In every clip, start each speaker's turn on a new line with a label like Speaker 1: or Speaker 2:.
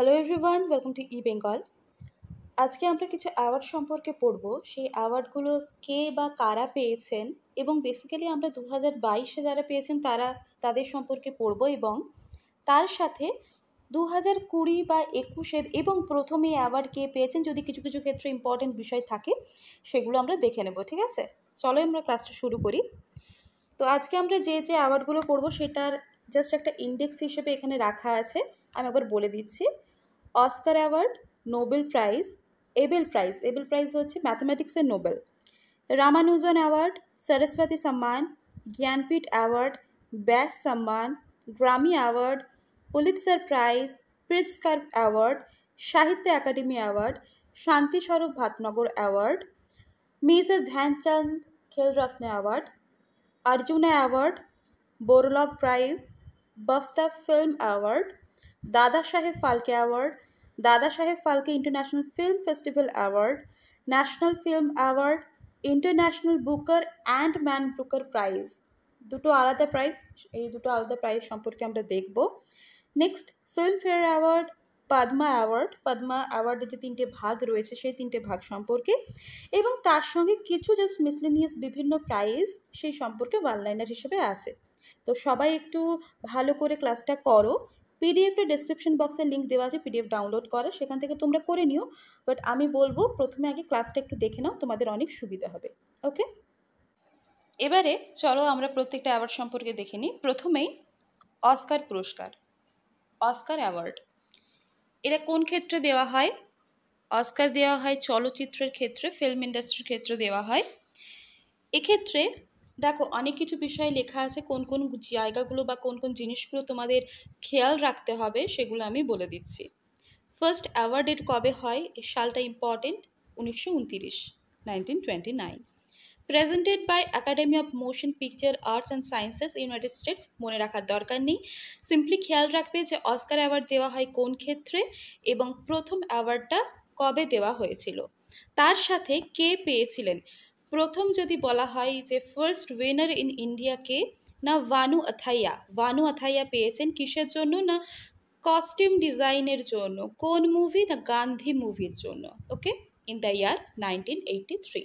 Speaker 1: Hello everyone welcome to E Bengal আজকে আমরা কিছু অ্যাওয়ার্ড সম্পর্কে পড়ব সেই অ্যাওয়ার্ডগুলো কে বা কারা পেয়েছেন এবং বেসিক্যালি আমরা দু হাজার বাইশে যারা পেয়েছেন তারা তাদের সম্পর্কে পড়ব এবং তার সাথে দু হাজার কুড়ি বা একুশের এবং প্রথমে অ্যাওয়ার্ড কে পেয়েছেন যদি কিছু কিছু ক্ষেত্রে ইম্পর্টেন্ট বিষয় থাকে সেগুলো আমরা দেখে নেব ঠিক আছে চলো আমরা ক্লাসটা শুরু করি তো আজকে আমরা যে যে অ্যাওয়ার্ডগুলো পড়বো সেটার জাস্ট একটা ইন্ডেক্স হিসেবে এখানে রাখা আছে আমি একবার বলে দিচ্ছি Oscar award Nobel prize Abel prize Abel prize হচ্ছে ম্যাথামেটিক্সের Nobel Ramanujan award Saraswati Samman Jnanpith award Vyas Samman Grammy award Pulitzer prize Pritzker award Sahitya Akademi award Shanti Swarup Bhatnagar award Major Dhyan Chand Khel Ratna award Arjuna award Borlaug prize BAFTA film award Dada Saheb Phalke award Dada সাহেব Phalke international film festival award national film award international Booker and Man Booker prize দুটো আলাদা prize এই দুটো আলাদা prize সম্পর্কে আমরা দেখব next Filmfare award Padma award Padma অ্যাওয়ার্ডের যে তিনটে ভাগ রয়েছে সেই তিনটে ভাগ সম্পর্কে এবং তার সঙ্গে কিছু জাস্ট মিসলেনিয়াস বিভিন্ন প্রাইজ সেই সম্পর্কে ওয়ানলাইনার হিসেবে আছে তো সবাই একটু ভালো করে ক্লাসটা করো পিডিএফটা ডিসক্রিপশন বক্সে লিঙ্ক দেওয়া আছে পিডিএফ ডাউনলোড করা সেখান থেকে তোমরা করে নিও বাট আমি বলবো প্রথমে আগে ক্লাসটা একটু দেখে নাও তোমাদের অনেক সুবিধা হবে ওকে এবারে চলো আমরা প্রত্যেকটা অ্যাওয়ার্ড সম্পর্কে দেখে নিই প্রথমেই অস্কার পুরস্কার অস্কার অ্যাওয়ার্ড এটা কোন ক্ষেত্রে দেওয়া হয় অস্কার দেওয়া হয় চলচ্চিত্রের ক্ষেত্রে ফিল্ম ইন্ডাস্ট্রির ক্ষেত্রে দেওয়া হয় এক্ষেত্রে দেখো অনেক কিছু বিষয়ে লেখা আছে কোন কোন জায়গাগুলো বা কোন কোন জিনিসগুলো তোমাদের খেয়াল রাখতে হবে সেগুলো আমি বলে দিচ্ছি ফার্স্ট অ্যাওয়ার্ডের কবে হয় সালটা ইম্পর্টেন্ট উনিশশো উনতিরিশ nineteen twenty nine presented by academy of motion picture arts and sciences United States মনে রাখার দরকার নেই সিম্পলি খেয়াল রাখবে যে অস্কার অ্যাওয়ার্ড দেওয়া হয় কোন ক্ষেত্রে এবং প্রথম অ্যাওয়ার্ডটা কবে দেওয়া হয়েছিল তার সাথে কে পেয়েছিলেন প্রথম যদি বলা হয় যে ফার্স্ট উইনার ইন ইন্ডিয়াকে না ভানু আথাইয়া ভানু আথাইয়া পেয়েছেন কিসের জন্য না কস্টিউম ডিজাইনের জন্য কোন মুভি না গান্ধী মুভির জন্য okay in the year nineteen eighty three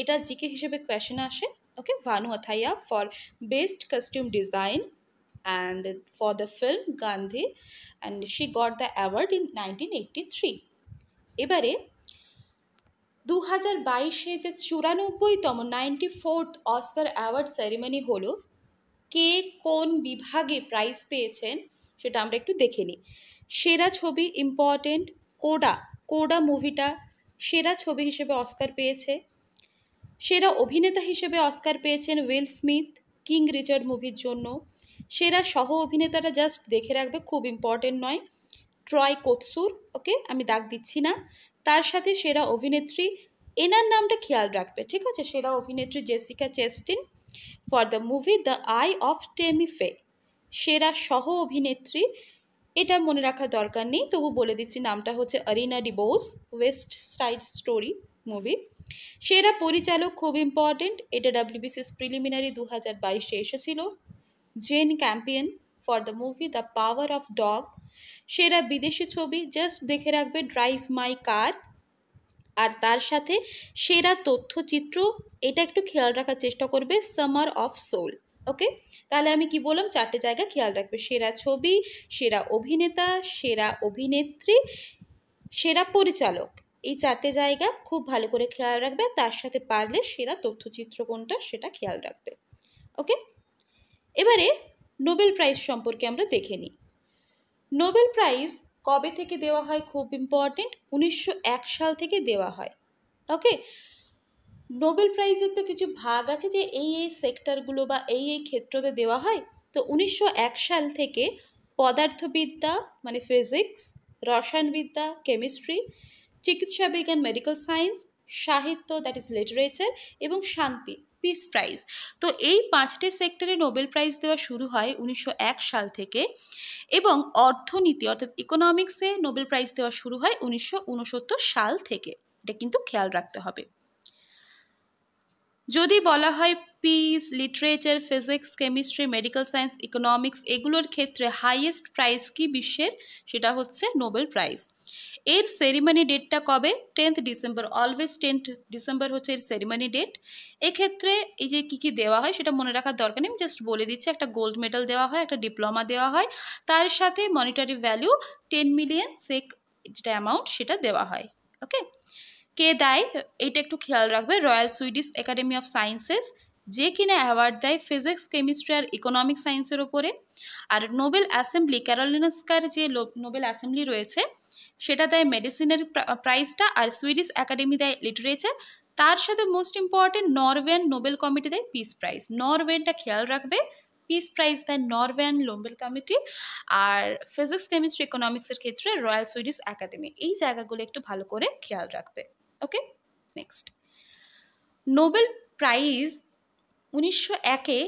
Speaker 1: এটা জিকে হিসেবে কোয়েশন আসে okay Bhanu Athaiya for best costume design and for the film Gandhi and she got the award in nineteen eighty three এবারে দু হাজার বাইশে যে চুরানব্বইতম ninety fourth Oscar award ceremony হলো কে কোন বিভাগে প্রাইজ পেয়েছেন সেটা আমরা একটু দেখে নিই সেরা ছবি ইম্পর্টেন্ট কোডা কোডা মুভিটা সেরা ছবি হিসেবে অস্কার পেয়েছে সেরা অভিনেতা হিসেবে অস্কার পেয়েছেন উইল স্মিথ কিং রিচার্ড মুভির জন্য সেরা সহ অভিনেতারা জাস্ট দেখে রাখবে খুব ইম্পর্টেন্ট নয় ট্রয় কোৎসুর ওকে আমি দাগ দিচ্ছি না তার সাথে সেরা অভিনেত্রী এনার নামটা খেয়াল রাখবে ঠিক আছে সেরা অভিনেত্রী Jessica Chastain for the movie the eye of Tammy Faye সেরা সহ অভিনেত্রী এটা মনে রাখার দরকার নেই তবু বলে দিচ্ছি নামটা হচ্ছে Ariana DeBose West Side Story movie সেরা পরিচালক খুব ইম্পর্টেন্ট এটা ডাব্লিউবিসিএস প্রিলিমিনারি দু হাজার বাইশে এসেছিল Jane Campion for the movie the power of dog সেরা বিদেশি ছবি জাস্ট দেখে রাখবে ড্রাইভ মাই কার আর তার সাথে সেরা তথ্যচিত্র এটা একটু খেয়াল রাখার চেষ্টা করবে সামার অফ সোল ওকে তাহলে আমি কি বললাম চারটে জায়গা খেয়াল রাখবে সেরা ছবি সেরা অভিনেতা সেরা অভিনেত্রী সেরা পরিচালক এই চারটে জায়গা খুব ভালো করে খেয়াল রাখবে তার সাথে পারলে সেরা তথ্যচিত্র কোনটা সেটা খেয়াল রাখবে ওকে এবারে নোবেল প্রাইজ সম্পর্কে আমরা দেখে নিই নোবেল প্রাইজ কবে থেকে দেওয়া হয় খুব ইম্পর্টেন্ট উনিশশো সাল থেকে দেওয়া হয় ওকে নোবেল প্রাইজের তো কিছু ভাগ আছে যে এই এই সেক্টরগুলো বা এই এই ক্ষেত্রতে দেওয়া হয় তো উনিশশো সাল থেকে পদার্থবিদ্যা মানে ফিজিক্স রসায়নবিদ্যা কেমিস্ট্রি চিকিৎসা বিজ্ঞান মেডিকেল সায়েন্স সাহিত্য দ্যাট ইজ লিটারেচার এবং শান্তি পিস প্রাইজ তো এই পাঁচটি সেক্টরে নোবেল প্রাইজ দেওয়া শুরু হয় উনিশশো সাল থেকে এবং অর্থনীতি অর্থাৎ ইকোনমিক্সে নোবেল প্রাইজ দেওয়া শুরু হয় উনিশশো সাল থেকে এটা কিন্তু খেয়াল রাখতে হবে যদি বলা হয় peace literature physics chemistry medical science economics এগুলোর ক্ষেত্রে হাইয়েস্ট প্রাইজ কি বিশ্বের সেটা হচ্ছে নোবেল প্রাইজ এর সেরিমানি ডেটটা কবে tenth December always tenth December হচ্ছে এর সেরিমানি ডেট এক্ষেত্রে এই যে কী কী দেওয়া হয় সেটা মনে রাখার দরকার নেই আমি জাস্ট বলে দিচ্ছি একটা গোল্ড মেডেল দেওয়া হয় একটা ডিপ্লোমা দেওয়া হয় তার সাথে monetary value ten million SEK যেটা অ্যামাউন্ট সেটা দেওয়া হয় ওকে কে দেয় এটা একটু খেয়াল রাখবে royal Swedish academy of sciences যে কিনা অ্যাওয়ার্ড দেয় ফিজিক্স কেমিস্ট্রি আর ইকোনমিক সায়েন্সের ওপরে আর নোবেল অ্যাসেম্বলি ক্যারোলিনাস্কার যে নোবেল অ্যাসেম্বলি রয়েছে সেটা দেয় মেডিসিনের প্রাইজটা আর সুইডিশ একাডেমি দেয় লিটারেচার তার সাথে most important Norwegian Nobel committee দেয় পিস প্রাইজ নরওয়েনটা খেয়াল রাখবে পিস প্রাইজ দেয় নরওয়েন নোবেল কমিটি আর ফিজিক্স কেমিস্ট্রি ইকোনমিক্সের ক্ষেত্রে রয়্যাল সুইডিশ একাডেমি এই জায়গাগুলো একটু ভালো করে খেয়াল রাখবে ওকে নেক্সট নোবেল প্রাইজ উনিশশো একে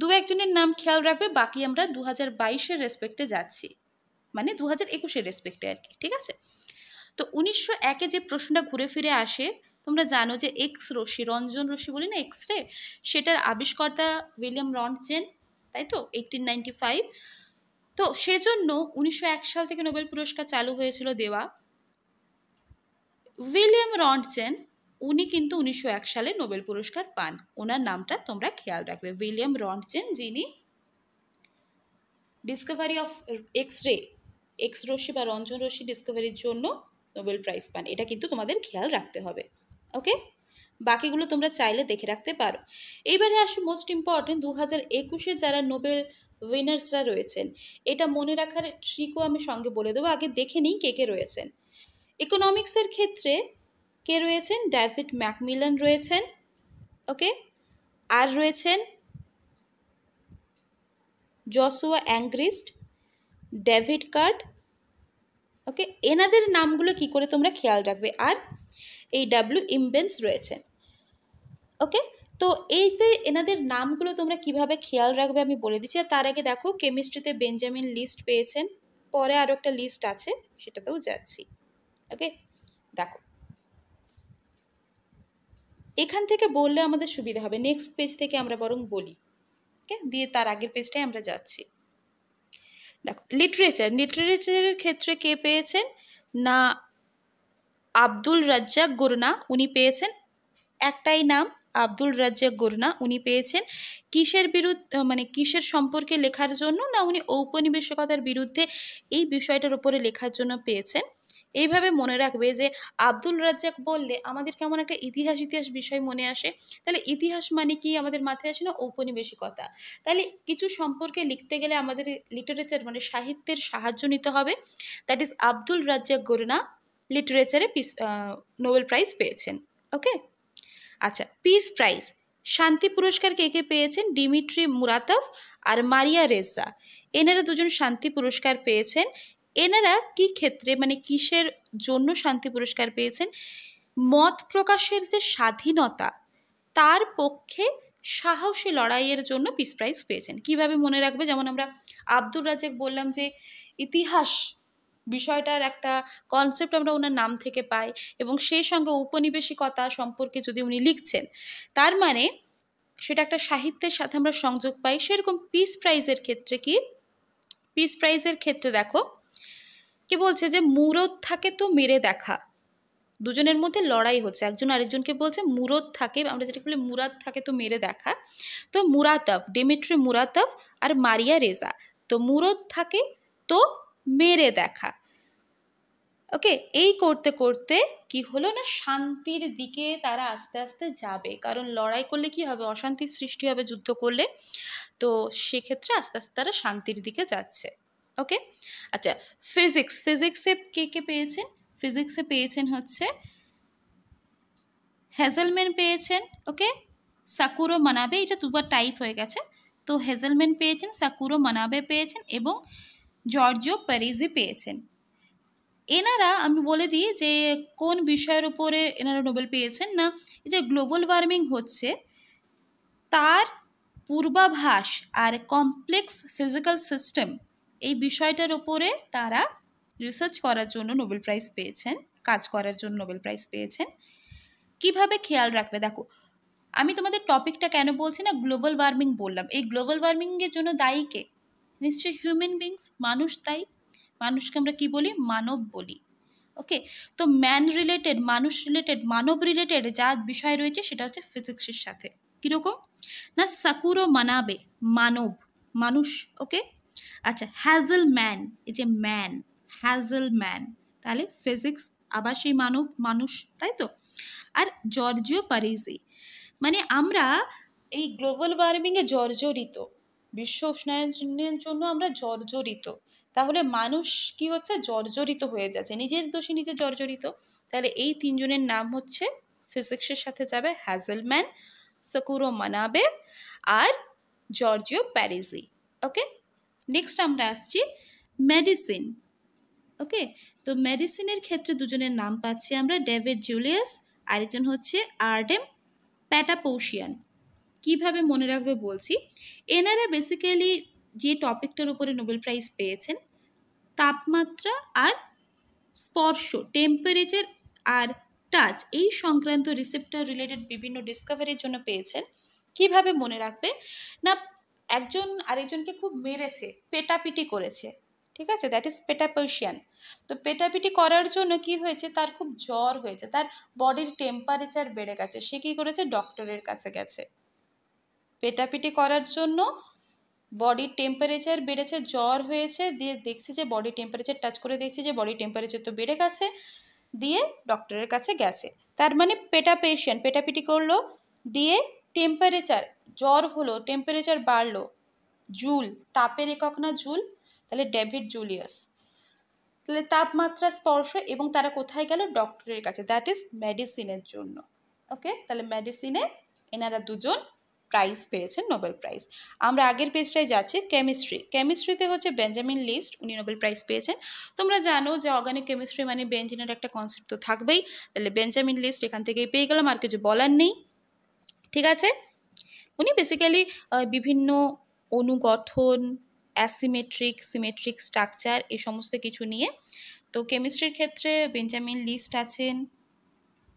Speaker 1: দু একজনের নাম খেয়াল রাখবে বাকি আমরা দু হাজার বাইশের রেসপেক্টে যাচ্ছি মানে দু হাজার একুশের রেসপেক্টে আর কি ঠিক আছে তো উনিশশো একে যে প্রশ্নটা ঘুরে ফিরে আসে তোমরা জানো যে এক্স রশ্মি রঞ্জন রশ্মি বলি না এক্স রে সেটার আবিষ্কর্তা উইলিয়াম রনচেন তাই তো এইটিন নাইনটি ফাইভ তো সেজন্য উনিশশো এক সাল থেকে নোবেল পুরস্কার চালু হয়েছিল দেওয়া উইলিয়াম রনচেন উনি কিন্তু উনিশশো এক সালে নোবেল পুরস্কার পান ওনার নামটা তোমরা খেয়াল রাখবে উইলিয়াম রনচেন যিনি discovery of X ray X রশ্মি বা রঞ্জন রশ্মি ডিসকভারির জন্য নোবেল প্রাইজ পান এটা কিন্তু তোমাদের খেয়াল রাখতে হবে ওকে বাকিগুলো তোমরা চাইলে দেখে রাখতে পারো এইবারে আসো মোস্ট ইম্পর্টেন্ট দু হাজার একুশে যারা নোবেল উইনার্সরা রয়েছেন এটা মনে রাখার ট্রিকও আমি সঙ্গে বলে দেবো আগে দেখে নিই কে কে রয়েছেন ইকোনমিক্সের ক্ষেত্রে কে রয়েছেন ডেভিড ম্যাকমিলন রয়েছেন ওকে আর রয়েছেন Joshua Angrist David Card okay এনাদের নামগুলো কি করে তোমরা খেয়াল রাখবে আর এই ডাব্লিউ ইম্বেন্স রয়েছেন ওকে তো এই যে এনাদের নামগুলো তোমরা কিভাবে খেয়াল রাখবে আমি বলে দিচ্ছি আর তার আগে দেখো কেমিস্ট্রিতে বেঞ্জামিন লিস্ট পেয়েছেন পরে আরও একটা লিস্ট আছে সেটাতেও যাচ্ছি ওকে দেখো এখান থেকে বললে আমাদের সুবিধা হবে নেক্সট পেজ থেকে আমরা বরং বলি ওকে দিয়ে তার আগের পেজটাই আমরা যাচ্ছি দেখো লিটারেচার লিটারেচারের ক্ষেত্রে কে পেয়েছেন না আব্দুল রাজ্জাক গোরনা উনি পেয়েছেন একটাই নাম আব্দুল রাজ্জাক গোরনা উনি পেয়েছেন কিসের বিরুদ্ধ মানে কিসের সম্পর্কে লেখার জন্য না উনি ঔপনিবেশিকতার বিরুদ্ধে এই বিষয়টার উপরে লেখার জন্য পেয়েছেন এইভাবে মনে রাখবে যে আব্দুল রাজ্জাক বললে আমাদের কেমন একটা ইতিহাস ইতিহাস বিষয় মনে আসে তাহলে ইতিহাস মানে কি আমাদের মাথায় আসে না ঔপনিবেশিকতা তাহলে কিছু সম্পর্কে লিখতে গেলে আমাদের লিটারেচার মানে সাহিত্যের সাহায্য নিতে হবে that is Abdulrazak Gurnah লিটারেচারে পিস নোবেল প্রাইজ পেয়েছেন ওকে আচ্ছা পিস প্রাইজ শান্তি পুরস্কার কে কে পেয়েছেন ডিমিট্রি মুরাতভ আর মারিয়া রেজা এনারা দুজন শান্তি পুরস্কার পেয়েছেন এনারা কি ক্ষেত্রে মানে কিসের জন্য শান্তি পুরস্কার পেয়েছেন মত প্রকাশের যে স্বাধীনতা তার পক্ষে সাহসী লড়াইয়ের জন্য পিস প্রাইজ পেয়েছেন কিভাবে মনে রাখবে যেমন আমরা আব্দুর রাজেক বললাম যে ইতিহাস বিষয়টার একটা কনসেপ্ট আমরা ওনার নাম থেকে পাই এবং সেই সঙ্গে উপনিবেশিকতা সম্পর্কে যদি উনি লিখছেন তার মানে সেটা একটা সাহিত্যের সাথে আমরা সংযোগ পাই সেরকম পিস প্রাইজের ক্ষেত্রে কি পিস প্রাইজের ক্ষেত্রে দেখো কে বলছে যে মুরত থাকে তো মেরে দেখা দুজনের মধ্যে লড়াই হচ্ছে একজন আরেকজনকে বলছে মুরত থাকে আমরা যেটাকে বলি মুরাদ থাকে তো মেরে দেখা তো মুরাতফ ডেমিট্রি মুরাতফ আর মারিয়া রেজা তো মুরত থাকে তো মেরে দেখা ওকে এই করতে করতে কি হলো না শান্তির দিকে তারা আস্তে আস্তে যাবে কারণ লড়াই করলে কি হবে অশান্তির সৃষ্টি হবে যুদ্ধ করলে তো সেক্ষেত্রে আস্তে আস্তে তারা শান্তির দিকে যাচ্ছে ওকে আচ্ছা ফিজিক্স ফিজিক্সে কে কে পেয়েছেন ফিজিক্সে পেয়েছেন হচ্ছে হ্যাজেলম্যান পেয়েছেন ওকে সাকুরো মানাবে এটা দুবার টাইপ হয়ে গেছে তো হেজেলম্যান পেয়েছেন সাকুরো মানাবে পেয়েছেন এবং জর্জো প্যারিজি পেয়েছেন এনারা আমি বলে দিই যে কোন বিষয়ের উপরে এনারা নোবেল পেয়েছেন না এই যে গ্লোবাল ওয়ার্মিং হচ্ছে তার পূর্বাভাস আর কমপ্লেক্স ফিজিক্যাল সিস্টেম এই বিষয়টার ওপরে তারা রিসার্চ করার জন্য নোবেল প্রাইজ পেয়েছেন কাজ করার জন্য নোবেল প্রাইজ পেয়েছেন কিভাবে খেয়াল রাখবে দেখো আমি তোমাদের টপিকটা কেন বলছি না গ্লোবাল ওয়ার্মিং বললাম এই গ্লোবাল ওয়ার্মিংয়ের জন্য দায়ী কে নিশ্চয়ই হিউম্যান বিংস মানুষ দায়ী মানুষকে আমরা কি বলি মানব বলি ওকে তো ম্যান রিলেটেড মানুষ রিলেটেড মানব রিলেটেড যা বিষয় রয়েছে সেটা হচ্ছে ফিজিক্সের সাথে কীরকম না সাকুরো মানাবে মানব মানুষ ওকে আচ্ছা হ্যাজেল ম্যান এই যে ম্যান হ্যাজেল ম্যান তাহলে ফিজিক্স আবার সেই মানব মানুষ তাই তো আর জর্জিও প্যারিজি মানে আমরা এই গ্লোবাল ওয়ার্মিংয়ে জর্জরিত বিশ্ব উষ্ণায়নের জন্য আমরা জর্জরিত তাহলে মানুষ কি হচ্ছে জর্জরিত হয়ে যাচ্ছে নিজের দোষে নিজে জর্জরিত তাহলে এই তিনজনের নাম হচ্ছে ফিজিক্সের সাথে যাবে হ্যাজেলম্যান সকুরো মানাবে আর জর্জিও প্যারিজি ওকে নেক্সট আমরা আসছি মেডিসিন ওকে তো মেডিসিনের ক্ষেত্রে দুজনের নাম পাচ্ছি আমরা ডেভিড জুলিয়াস আরেকজন হচ্ছে আর্ডেম প্যাটাপোশিয়ান কিভাবে মনে রাখবে বলছি এনারা বেসিক্যালি যে টপিকটার উপরে নোবেল প্রাইজ পেয়েছেন তাপমাত্রা আর স্পর্শ টেম্পারেচার আর টাচ এই সংক্রান্ত রিসেপ্টার রিলেটেড বিভিন্ন ডিসকভারির জন্য পেয়েছেন কিভাবে মনে রাখবে না একজন আরেকজনকে খুব মেরেছে পেটাপিটি করেছে ঠিক আছে দ্যাট ইজ পেটাপেশিয়ান তো পেটাপিটি করার জন্য কি হয়েছে তার খুব জ্বর হয়েছে তার বডির টেম্পারেচার বেড়ে গেছে সে কি করেছে ডক্টরের কাছে গেছে পেটাপিটি করার জন্য বডির টেম্পারেচার বেড়েছে জ্বর হয়েছে দিয়ে দেখছে যে বডি টেম্পারেচার টাচ করে দেখছে যে বডি টেম্পারেচার তো বেড়ে গেছে দিয়ে ডক্টরের কাছে গেছে তার মানে পেটাপেশিয়ান পেটাপিটি করলো দিয়ে টেম্পারেচার জ্বর হলো টেম্পারেচার বাড়লো জুল তাপের একক না জুল তাহলে ডেভিড জুলিয়াস তাহলে তাপমাত্রা স্পর্শ এবং তারা কোথায় গেল ডক্টরের কাছে দ্যাট ইজ মেডিসিনের জন্য ওকে তাহলে মেডিসিনে এনারা দুজন প্রাইজ পেয়েছেন নোবেল প্রাইজ আমরা আগের পেজটায় যাচ্ছি কেমিস্ট্রি কেমিস্ট্রিতে হচ্ছে বেঞ্জামিন লিস্ট উনি নোবেল প্রাইজ পেয়েছেন তোমরা জানো যে অর্গানিক কেমিস্ট্রি মানে বেঞ্জিনের একটা কনসেপ্ট তো থাকবেই তাহলে বেঞ্জামিন লিস্ট এখান থেকেই পেয়ে গেলাম আর কিছু বলার নেই ঠিক আছে উনি বেসিক্যালি বিভিন্ন অনুগঠন অ্যাসিমেট্রিক সিমেট্রিক স্ট্রাকচার এ সমস্ত কিছু নিয়ে তো কেমিস্ট্রির ক্ষেত্রে বেঞ্জামিন লিস্ট আছেন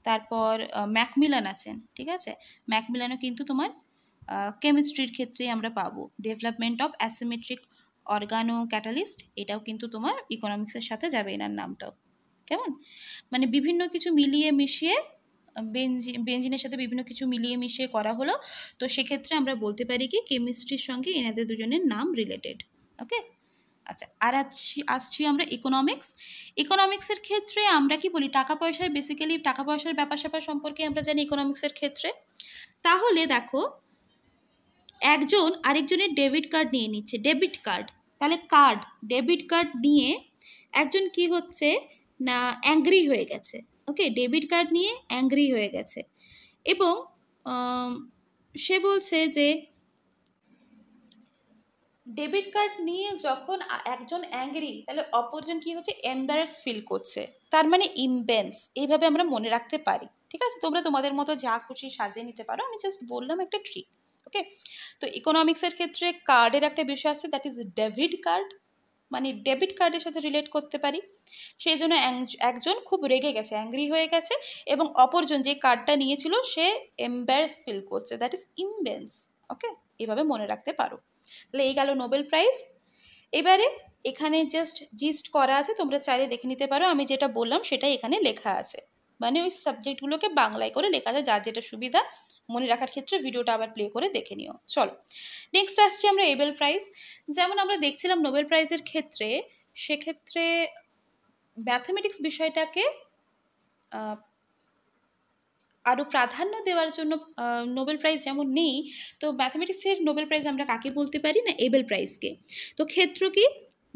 Speaker 1: তারপর ম্যাকমিলান আছেন ঠিক আছে ম্যাকমিলানও কিন্তু তোমার কেমিস্ট্রির ক্ষেত্রেই আমরা পাবো development of asymmetric organo catalyst এটাও কিন্তু তোমার ইকোনমিক্সের সাথে যাবে এনার নামটাও কেমন মানে বিভিন্ন কিছু মিলিয়ে মিশিয়ে বেঞ্জি বেঞ্জিনের সাথে বিভিন্ন কিছু মিলিয়ে মিশিয়ে করা হলো তো সেক্ষেত্রে আমরা বলতে পারি কি কেমিস্ট্রির সঙ্গে এনাদের দুজনের নাম রিলেটেড ওকে আচ্ছা আর আসছি আসছি আমরা ইকোনমিক্স ইকোনমিক্সের ক্ষেত্রে আমরা কি বলি টাকা পয়সার বেসিক্যালি টাকা পয়সার ব্যাপার স্যাপার সম্পর্কে আমরা জানি ইকোনমিক্সের ক্ষেত্রে তাহলে দেখো একজন আরেকজনের ডেবিট কার্ড নিয়ে নিচ্ছে ডেবিট কার্ড তাহলে কার্ড ডেবিট কার্ড নিয়ে একজন কি হচ্ছে না অ্যাংরি হয়ে গেছে ওকে ডেবিট কার্ড নিয়ে অ্যাঙ্গ্রি হয়ে গেছে এবং সে বলছে যে ডেবিট কার্ড নিয়ে যখন একজন অ্যাঙ্গ্রি তাহলে অপরজন কি হচ্ছে এম্বারাস ফিল করছে তার মানে ইম্বেন্স এইভাবে আমরা মনে রাখতে পারি ঠিক আছে তোমরা তোমাদের মতো যা খুশি সাজিয়ে নিতে পারো আমি জাস্ট বললাম একটা ট্রিক ওকে তো ইকোনমিক্সের ক্ষেত্রে কার্ডের একটা বিষয় আছে দ্যাট ইজ ডেবিট কার্ড মানে ডেবিট কার্ডের সাথে রিলেট করতে পারি সেই জন্য একজন খুব রেগে গেছে অ্যাংরি হয়ে গেছে এবং অপরজন যে কার্ডটা নিয়েছিল সে এম্বারেস ফিল করছে দ্যাট ইজ ইমবেন্স ওকে এভাবে মনে রাখতে পারো তাহলে এই গেল নোবেল প্রাইজ এবারে এখানে জাস্ট জিস্ট করা আছে তোমরা চাইলে দেখে নিতে পারো আমি যেটা বললাম সেটাই এখানে লেখা আছে মানে ওই সাবজেক্টগুলোকে বাংলায় করে লেখা আছে যার যেটা সুবিধা মনে রাখার ক্ষেত্রে ভিডিওটা আবার প্লে করে দেখে নিও চলো নেক্সট আসছি আমরা এবেল প্রাইজ যেমন আমরা দেখছিলাম নোবেল প্রাইজের ক্ষেত্রে সেক্ষেত্রে ম্যাথামেটিক্স বিষয়টাকে আরও প্রাধান্য দেওয়ার জন্য নোবেল প্রাইজ যেমন নেই তো ম্যাথামেটিক্সের নোবেল প্রাইজ আমরা কাকে বলতে পারি না এবেল প্রাইজকে তো ক্ষেত্র কি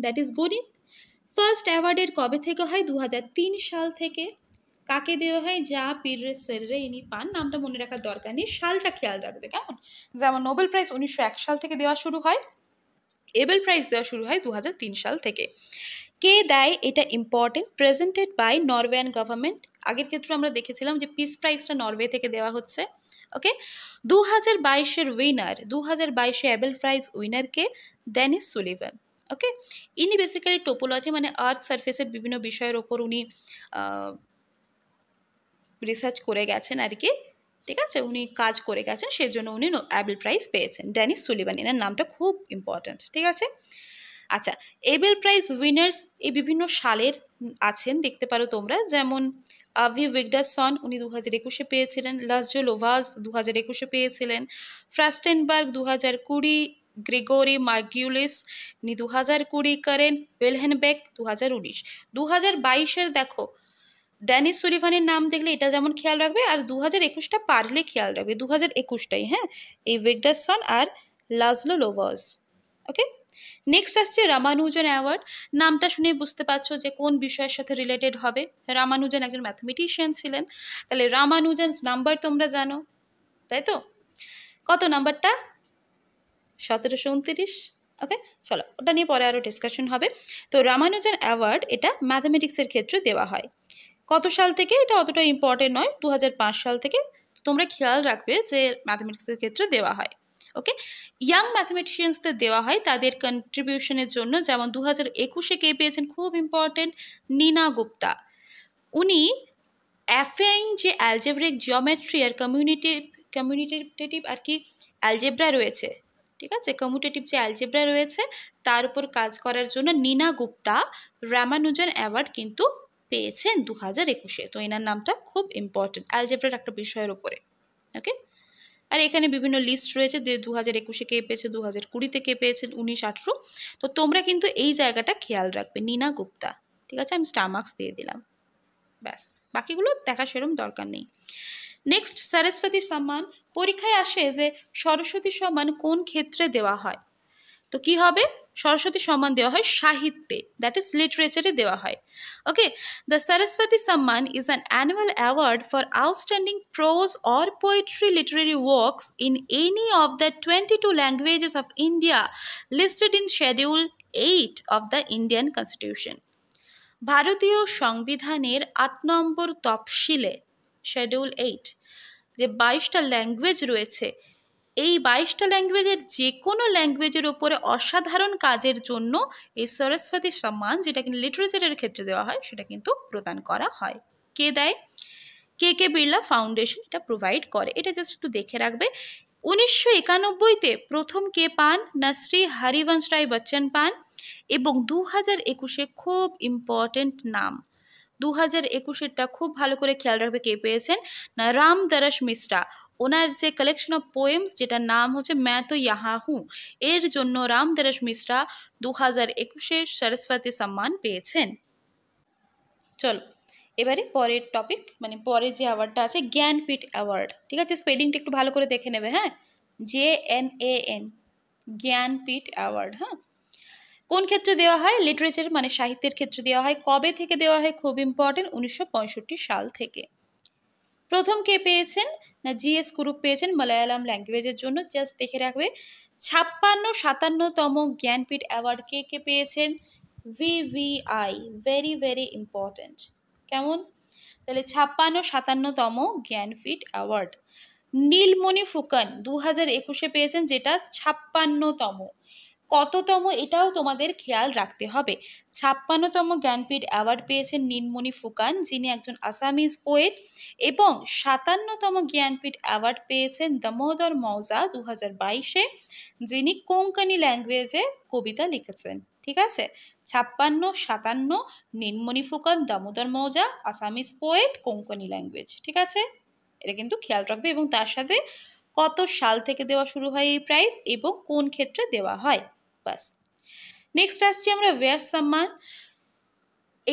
Speaker 1: দ্যাট ইজ গণিত ফার্স্ট অ্যাওয়ার্ডের কবে থেকে হয় দু সাল থেকে কাকে দেওয়া হয় যা পীরের সেররে ইনি পান নামটা মনে রাখার দরকার নেই সালটা খেয়াল রাখবে কেমন যেমন নোবেল প্রাইজ উনিশশো এক সাল থেকে দেওয়া শুরু হয় এবেল প্রাইজ দেওয়া শুরু হয় দু সাল থেকে কে দেয় এটা important presented by Norwegian government আগের ক্ষেত্রে আমরা দেখেছিলাম যে পিস প্রাইজটা নরওয়ে থেকে দেওয়া হচ্ছে ওকে দু হাজার বাইশের উইনার দু হাজার বাইশে অ্যাবেল প্রাইজ উইনারকে ড্যানিস সুলিভান ওকে ইনি বেসিক্যালি টোপোলজি মানে আর্থ সার্ফেসের বিভিন্ন বিষয়ের ওপর উনি রিসার্চ করে গেছেন আর কি ঠিক আছে উনি কাজ করে গেছেন সেই জন্য উনি অ্যাবেল প্রাইজ পেয়েছেন ড্যানিস সুলিবান এনার নামটা খুব ইম্পর্ট্যান্ট ঠিক আছে আচ্ছা এবেল প্রাইজ উইনার্স এই বিভিন্ন সালের আছেন দেখতে পারো তোমরা যেমন আভি উইগডাসন উনি দু হাজার একুশে পেয়েছিলেন লাসজো লোভাস দু হাজার একুশে পেয়েছিলেন ফ্রাস্টেনবার্গ দু হাজার কুড়ি গ্রেগরি মার্গিউলিস উনি দু হাজার কুড়ি করেন ওয়েলহেনবেক দু হাজার উনিশ দু হাজার বাইশের দেখো ড্যানিস সুলিভানের নাম দেখলে এটা যেমন খেয়াল রাখবে আর দু হাজার একুশটা পারলে খেয়াল রাখবে দু হাজার একুশটাই হ্যাঁ এই ভেগডাসন আর লাজলো লোভাস ওকে নেক্সট আসছে রামানুজন অ্যাওয়ার্ড নামটা শুনে বুঝতে পারছো যে কোন বিষয়ের সাথে রিলেটেড হবে রামানুজন একজন ম্যাথমেটিশিয়ান ছিলেন তাহলে রামানুজনস নাম্বার তোমরা জানো তাই তো কত নাম্বারটা সতেরোশো উনতিরিশ ওকে চলো ওটা নিয়ে পরে আরও ডিসকাশন হবে তো রামানুজন অ্যাওয়ার্ড এটা ম্যাথামেটিক্সের ক্ষেত্রে দেওয়া হয় কত সাল থেকে এটা অতটা ইম্পর্টেন্ট নয় দু সাল থেকে তোমরা খেয়াল রাখবে যে ম্যাথামেটিক্সের ক্ষেত্রে দেওয়া হয় ওকে ইয়াং ম্যাথামেটিশিয়ানসদের দেওয়া হয় তাদের কন্ট্রিবিউশনের জন্য যেমন দু হাজার একুশে কে পেয়েছেন খুব ইম্পর্টেন্ট নীনা গুপ্তা উনি অ্যাফেইং যে অ্যালজেব্রিক জিওমেট্রি আর কমিউনিটি কমিউনিটেটিভ আর কি অ্যালজেব্রা রয়েছে ঠিক আছে কমিউটেটিভ যে অ্যালজেব্রা রয়েছে তার উপর কাজ করার জন্য নীনা গুপ্তা রামানুজন অ্যাওয়ার্ড কিন্তু পেয়েছেন দু হাজার একুশে তো এনার নামটা খুব ইম্পর্টেন্ট অ্যালজেব্রার একটা বিষয়ের ওপরে ওকে আর এখানে বিভিন্ন লিস্ট রয়েছে যে দু হাজার একুশে কে পেয়েছে দু হাজার কুড়িতে কে পেয়েছেন উনিশ আঠেরো তো তোমরা কিন্তু এই জায়গাটা খেয়াল রাখবে নীনা গুপ্তা ঠিক আছে আমি স্টামাক্স দিয়ে দিলাম ব্যাস বাকিগুলো দেখা সেরম দরকার নেই নেক্সট সরস্বতী সম্মান পরীক্ষায় আসে যে সরস্বতী সম্মান কোন ক্ষেত্রে দেওয়া হয় তো কি হবে সরস্বতী সম্মান দেওয়া হয় সাহিত্যে দ্যাট ইজ লিটারেচারে দেওয়া হয় ওকে the Saraswati Samman is an annual award for outstanding prose or poetry literary works in any of the twenty two languages of India listed in schedule eight of the Indian constitution ভারতীয় সংবিধানের আট নম্বর তফসিলে schedule eight যে বাইশটা language রয়েছে এই বাইশটা ল্যাঙ্গুয়েজের যে কোনো ল্যাঙ্গুয়েজের ওপরে অসাধারণ কাজের জন্য এই সরস্বতী সম্মান যেটা কিন্তু লিটারেচারের ক্ষেত্রে দেওয়া হয় সেটা কিন্তু প্রদান করা হয় কে দেয় কে কে বিড়লা ফাউন্ডেশন এটা প্রোভাইড করে এটা জাস্ট একটু দেখে রাখবে উনিশশো একানব্বইতে প্রথম কে পান না শ্রী হরিবংশ রায় বচ্চন পান এবং দু হাজার একুশে খুব ইম্পর্টেন্ট নাম দু হাজার একুশেরটা খুব ভালো করে খেয়াল রাখবে কে পেয়েছেন না রামদারাস মিশ্রা ওনার যে কালেকশন অফ পোয়েমস যেটার নাম হচ্ছে ম্যা তো ইয়াহা হু এর জন্য রামদেরাস মিশ্রা দু হাজার একুশে সরস্বতী সম্মান পেয়েছেন চলো এবারে পরের টপিক মানে পরে যে অ্যাওয়ার্ডটা আছে জ্ঞানপীঠ অ্যাওয়ার্ড ঠিক আছে স্পেলিংটা একটু ভালো করে দেখে নেবে হ্যাঁ J N A N Jnanpith award হ্যাঁ কোন ক্ষেত্রে দেওয়া হয় লিটারেচার মানে সাহিত্যের ক্ষেত্রে দেওয়া হয় কবে থেকে দেওয়া হয় খুব ইম্পর্টেন্ট উনিশশো সাল থেকে প্রথম কে পেয়েছেন না জিএস গ্রুপ পেয়েছেন মালায়ালাম ল্যাঙ্গুয়েজের জন্য জাস্ট দেখে রাখবে ছাপ্পান্ন সাতান্নতম জ্ঞানপীঠ অ্যাওয়ার্ড কে কে পেয়েছেন ভিভিআই ভেরি ভেরি ইম্পর্ট্যান্ট কেমন তাহলে ছাপ্পান্ন সাতান্নতম জ্ঞানপীঠ অ্যাওয়ার্ড নীলমণি ফুকন দু হাজার একুশে পেয়েছেন যেটা ছাপ্পান্নতম কততম এটাও তোমাদের খেয়াল রাখতে হবে ছাপ্পান্নতম জ্ঞানপীঠ অ্যাওয়ার্ড পেয়েছেন নীলমণি ফুকান যিনি একজন আসামিজ পোয়েট এবং সাতান্নতম জ্ঞানপীঠ অ্যাওয়ার্ড পেয়েছেন দামোদর মৌজা দু হাজার বাইশে যিনি কোঙ্কানি ল্যাঙ্গুয়েজে কবিতা লিখেছেন ঠিক আছে ছাপ্পান্ন সাতান্ন নীলমণি ফুকান দামোদর মৌজা আসামিজ পোয়েট কোঙ্কনি ল্যাঙ্গুয়েজ ঠিক আছে এটা কিন্তু খেয়াল রাখবে এবং তার সাথে কত সাল থেকে দেওয়া শুরু হয় এই প্রাইজ এবং কোন ক্ষেত্রে দেওয়া হয় বাস নেক্সট আসছি আমরা ওয়ার সম্মান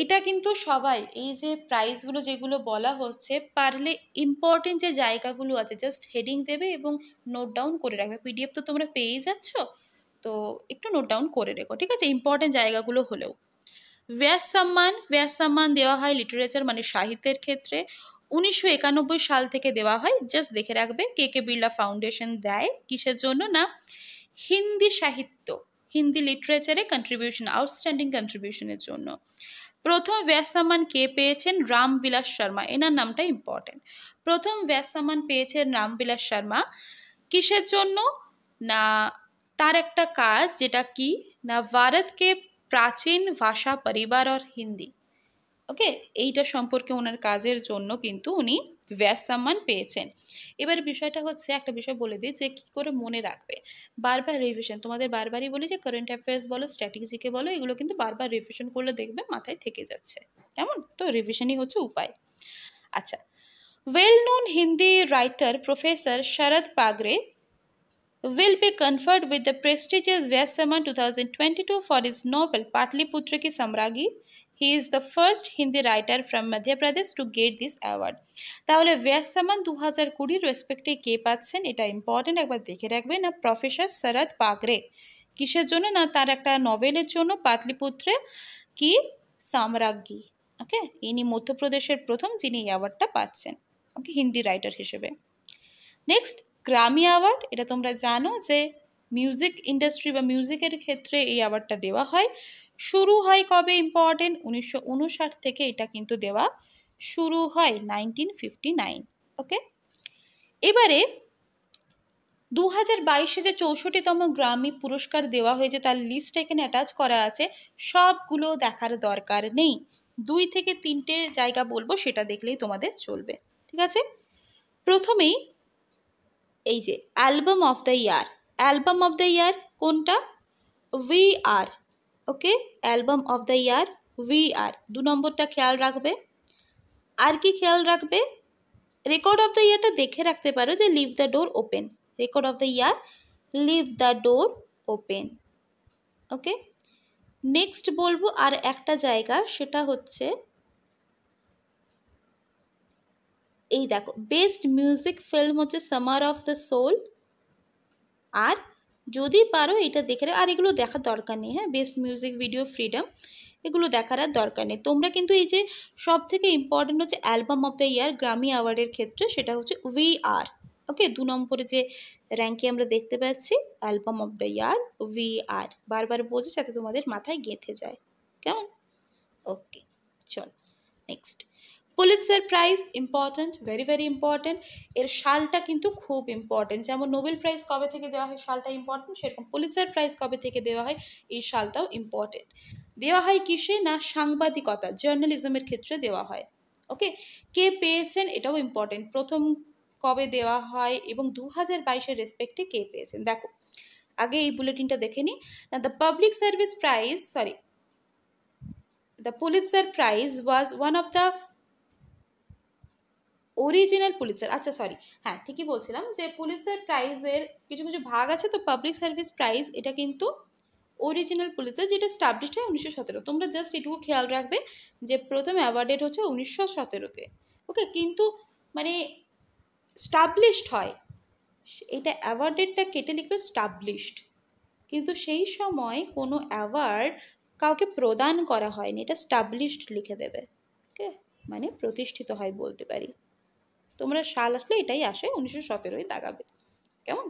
Speaker 1: এটা কিন্তু সবাই এই যে প্রাইসগুলো যেগুলো বলা হচ্ছে পারলে ইম্পর্টেন্ট যে জায়গাগুলো আছে জাস্ট হেডিং দেবে এবং নোট ডাউন করে রাখবে পিডিএফ তো তোমরা পেয়েই যাচ্ছ তো একটু নোট ডাউন করে রেখো ঠিক আছে ইম্পর্টেন্ট জায়গাগুলো হলেও ব্যাস সম্মান ব্যাস সম্মান দেওয়া হয় লিটারেচার মানে সাহিত্যের ক্ষেত্রে উনিশশো সাল থেকে দেওয়া হয় জাস্ট দেখে রাখবে কে কে বিড়লা ফাউন্ডেশন দেয় কিসের জন্য না হিন্দি সাহিত্য হিন্দি লিটারেচারে কন্ট্রিবিউশন আউটস্ট্যান্ডিং কন্ট্রিবিউশনের জন্য প্রথম ব্যাসামান কে পেয়েছেন রামবিলাস শর্মা এনার নামটা ইম্পর্টেন্ট প্রথম ব্যাসামান পেয়েছেন রামবিলাস শর্মা কিসের জন্য না তার একটা কাজ যেটা কি না ভারতকে প্রাচীন ভাষা পরিবার ওর হিন্দি ওকে এইটা সম্পর্কে ওনার কাজের জন্য কিন্তু উনি ব্যাস সম্মান পেয়েছেন এবার বিষয়টা হচ্ছে একটা বিষয় বলে দিই যে কি করে মনে রাখবে বারবার রিভিশন তোমাদের বারবারই বলি যে কারেন্ট অ্যাফেয়ার্স বলো স্ট্র্যাটেজিকে বলো এগুলো কিন্তু বারবার রিভিশন করলে দেখবে মাথায় থেকে যাচ্ছে কেমন তো রিভিশনই হচ্ছে উপায় আচ্ছা well known Hindi writer professor Sharad Pagare will be conferred with the prestigious Vyas Samman 2022 for his novel Patliputra ki Samragi he is the first Hindi writer from Madhya Pradesh to get this award. তাহলে ব্যাসামান দু হাজার কুড়ির রেসপেক্টে কে পাচ্ছেন এটা ইম্পর্টেন্ট একবার দেখে রাখবেন না প্রফেসর শরদ পাগরে কিসের জন্য না তার একটা নভেলের জন্য পাতলিপুত্রে কি সাম্রাজ্ঞী ওকে ইনি মধ্যপ্রদেশের প্রথম যিনি এই অ্যাওয়ার্ডটা পাচ্ছেন ওকে হিন্দি রাইটার হিসেবে নেক্সট গ্রামি অ্যাওয়ার্ড এটা তোমরা জানো যে মিউজিক ইন্ডাস্ট্রি বা মিউজিকের ক্ষেত্রে এই অ্যাওয়ার্ডটা দেওয়া হয় শুরু হয় কবে ইম্পর্টেন্ট উনিশশো থেকে এটা কিন্তু দেওয়া শুরু হয় নাইনটিন ওকে এবারে দু হাজার বাইশে যে চৌষট্টিতম গ্রামি পুরস্কার দেওয়া হয়েছে তার লিস্ট এখানে অ্যাটাচ করা আছে সবগুলো দেখার দরকার নেই দুই থেকে তিনটে জায়গা বলবো সেটা দেখলেই তোমাদের চলবে ঠিক আছে প্রথমেই এই যে album of the year album of the year কোনটা we are okay album of the year we are দু নম্বরটা খেয়াল রাখবে আর কি খেয়াল রাখবে রেকর্ড অফ দ্য ইয়ারটা দেখে রাখতে পারো যে leave the door open record of the year leave the door open okay next বলবো আর একটা জায়গা সেটা হচ্ছে এই দেখো বেস্ট মিউজিক ফিল্ম হচ্ছে সামার অফ দ্য সোল আর যদি পারো এটা দেখে আর এগুলো দেখার দরকার নেই হ্যাঁ বেস্ট মিউজিক ভিডিও ফ্রিডম এগুলো দেখার আর দরকার নেই তোমরা কিন্তু এই যে সব থেকে ইম্পর্টেন্ট হচ্ছে অ্যালবাম অফ দ্য ইয়ার গ্রামি অ্যাওয়ার্ডের ক্ষেত্রে সেটা হচ্ছে উই আর ওকে দু নম্বরে যে র্যাঙ্কে আমরা দেখতে পাচ্ছি album of the year we are বারবার বোঝে যাতে তোমাদের মাথায় গেঁথে যায় কেমন ওকে চল next Pulitzer prize important very very important এর সালটা কিন্তু খুব ইম্পর্ট্যান্ট যেমন নোবেল প্রাইজ কবে থেকে দেওয়া হয় সালটা ইম্পর্ট্যান্ট সেরকম পুলিৎজার প্রাইজ কবে থেকে দেওয়া হয় এই সালটাও ইম্পর্টেন্ট দেওয়া হয় কিসে না সাংবাদিকতা জার্নালিজমের ক্ষেত্রে দেওয়া হয় ওকে কে পেয়েছেন এটাও ইম্পর্ট্যান্ট প্রথম কবে দেওয়া হয় এবং দু হাজার বাইশের রেসপেক্টে কে পেয়েছেন দেখো আগে এই বুলেটিনটা দেখে নিই না the public service prize sorry the Pulitzer prize was one of the original পুলিশের আচ্ছা সরি হ্যাঁ ঠিকই বলছিলাম যে পুলিশের প্রাইজের কিছু কিছু ভাগ আছে তো পাবলিক সার্ভিস প্রাইজ এটা কিন্তু অরিজিনাল পুলিশের যেটা স্টাবলিশ হয় উনিশশো সতেরো তোমরা জাস্ট এটুকু খেয়াল রাখবে যে প্রথম অ্যাওয়ার্ডেড হচ্ছে উনিশশো সতেরোতে ওকে কিন্তু মানে স্টাবলিশড হয় এটা অ্যাওয়ার্ডেডটা কেটে লিখবে স্টাবলিশড কিন্তু সেই সময় কোনো অ্যাওয়ার্ড কাউকে প্রদান করা হয়নি এটা স্টাবলিশড লিখে দেবে ওকে মানে প্রতিষ্ঠিত হয় বলতে পারি তোমরা সাল আসলে এটাই আসে উনিশশো সতেরোই দাগাবে কেমন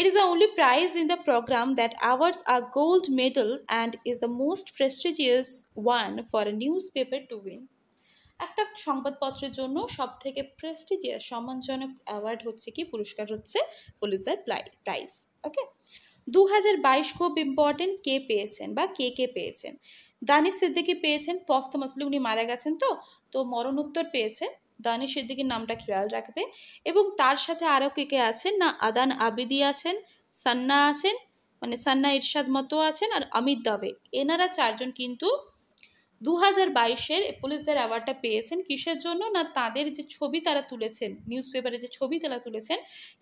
Speaker 1: It the only prize in the programme that awards a gold medal and is the most prestigious one for a newspaper to win একটা সংবাদপত্রের জন্য সব থেকে প্রেস্টিজিয়াস সম্মানজনক অ্যাওয়ার্ড হচ্ছে কি পুরস্কার হচ্ছে পুলিজার প্রাইজ ওকে দু হাজার বাইশ খুব ইম্পর্টেন্ট কে পেয়েছেন বা কে কে পেয়েছেন দানিশ সিদ্দিকি পেয়েছেন পস্তা মাসলি উনি মারা গেছেন তো তো মরণোত্তর পেয়েছেন দানিশ সিদ্দিকির নামটা খেয়াল রাখবে এবং তার সাথে আরও কে কে আছেন না আদান আবিদি আছেন সান্না আছেন মানে সান্না ইরশাদ মতো আছেন আর অমিত দবে এনারা চারজন কিন্তু দু হাজার বাইশের পুলিশদের অ্যাওয়ার্ডটা পেয়েছেন কিসের জন্য না তাদের যে ছবি তারা তুলেছেন নিউজ পেপারে যে ছবি তারা তুলেছেন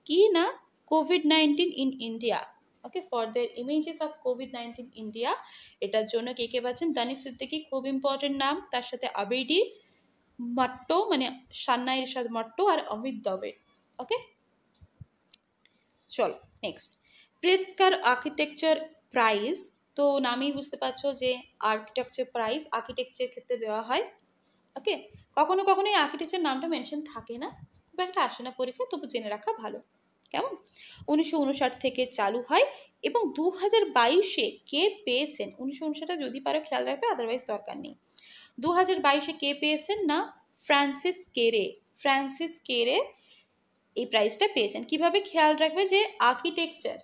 Speaker 1: কি না Covid nineteen in India okay for the images of Covid nineteen India এটার জন্য কে কে পাচ্ছেন দানি সিদ্দিকি খুব ইম্পর্টেন্ট নাম তার সাথে আবেডি মট্ট মানে সান্না ইরশাদ মট্ট আর অমিত দবে ওকে চলো নেক্সট প্রিন্সকার আর্কিটেকচার প্রাইজ তো নামেই বুঝতে পারছো যে আর্কিটেকচার প্রাইজ আর্কিটেকচার ক্ষেত্রে দেওয়া হয় ওকে কখনো কখনো এই আর্কিটেকচার নামটা মেনশন থাকে না খুব একটা আসে না পরীক্ষা তবু জেনে রাখা ভালো কেমন উনিশশো উনষাট থেকে চালু হয় এবং দু হাজার বাইশে কে পেয়েছেন উনিশশো উনষাটে যদি পারো খেয়াল রাখবে আদারওয়াইজ দরকার নেই দু হাজার বাইশে কে পেয়েছেন না ফ্রান্সিস কেরে ফ্রান্সিস কেরে এই প্রাইজটা পেয়েছেন কিভাবে খেয়াল রাখবে যে আর্কিটেকচার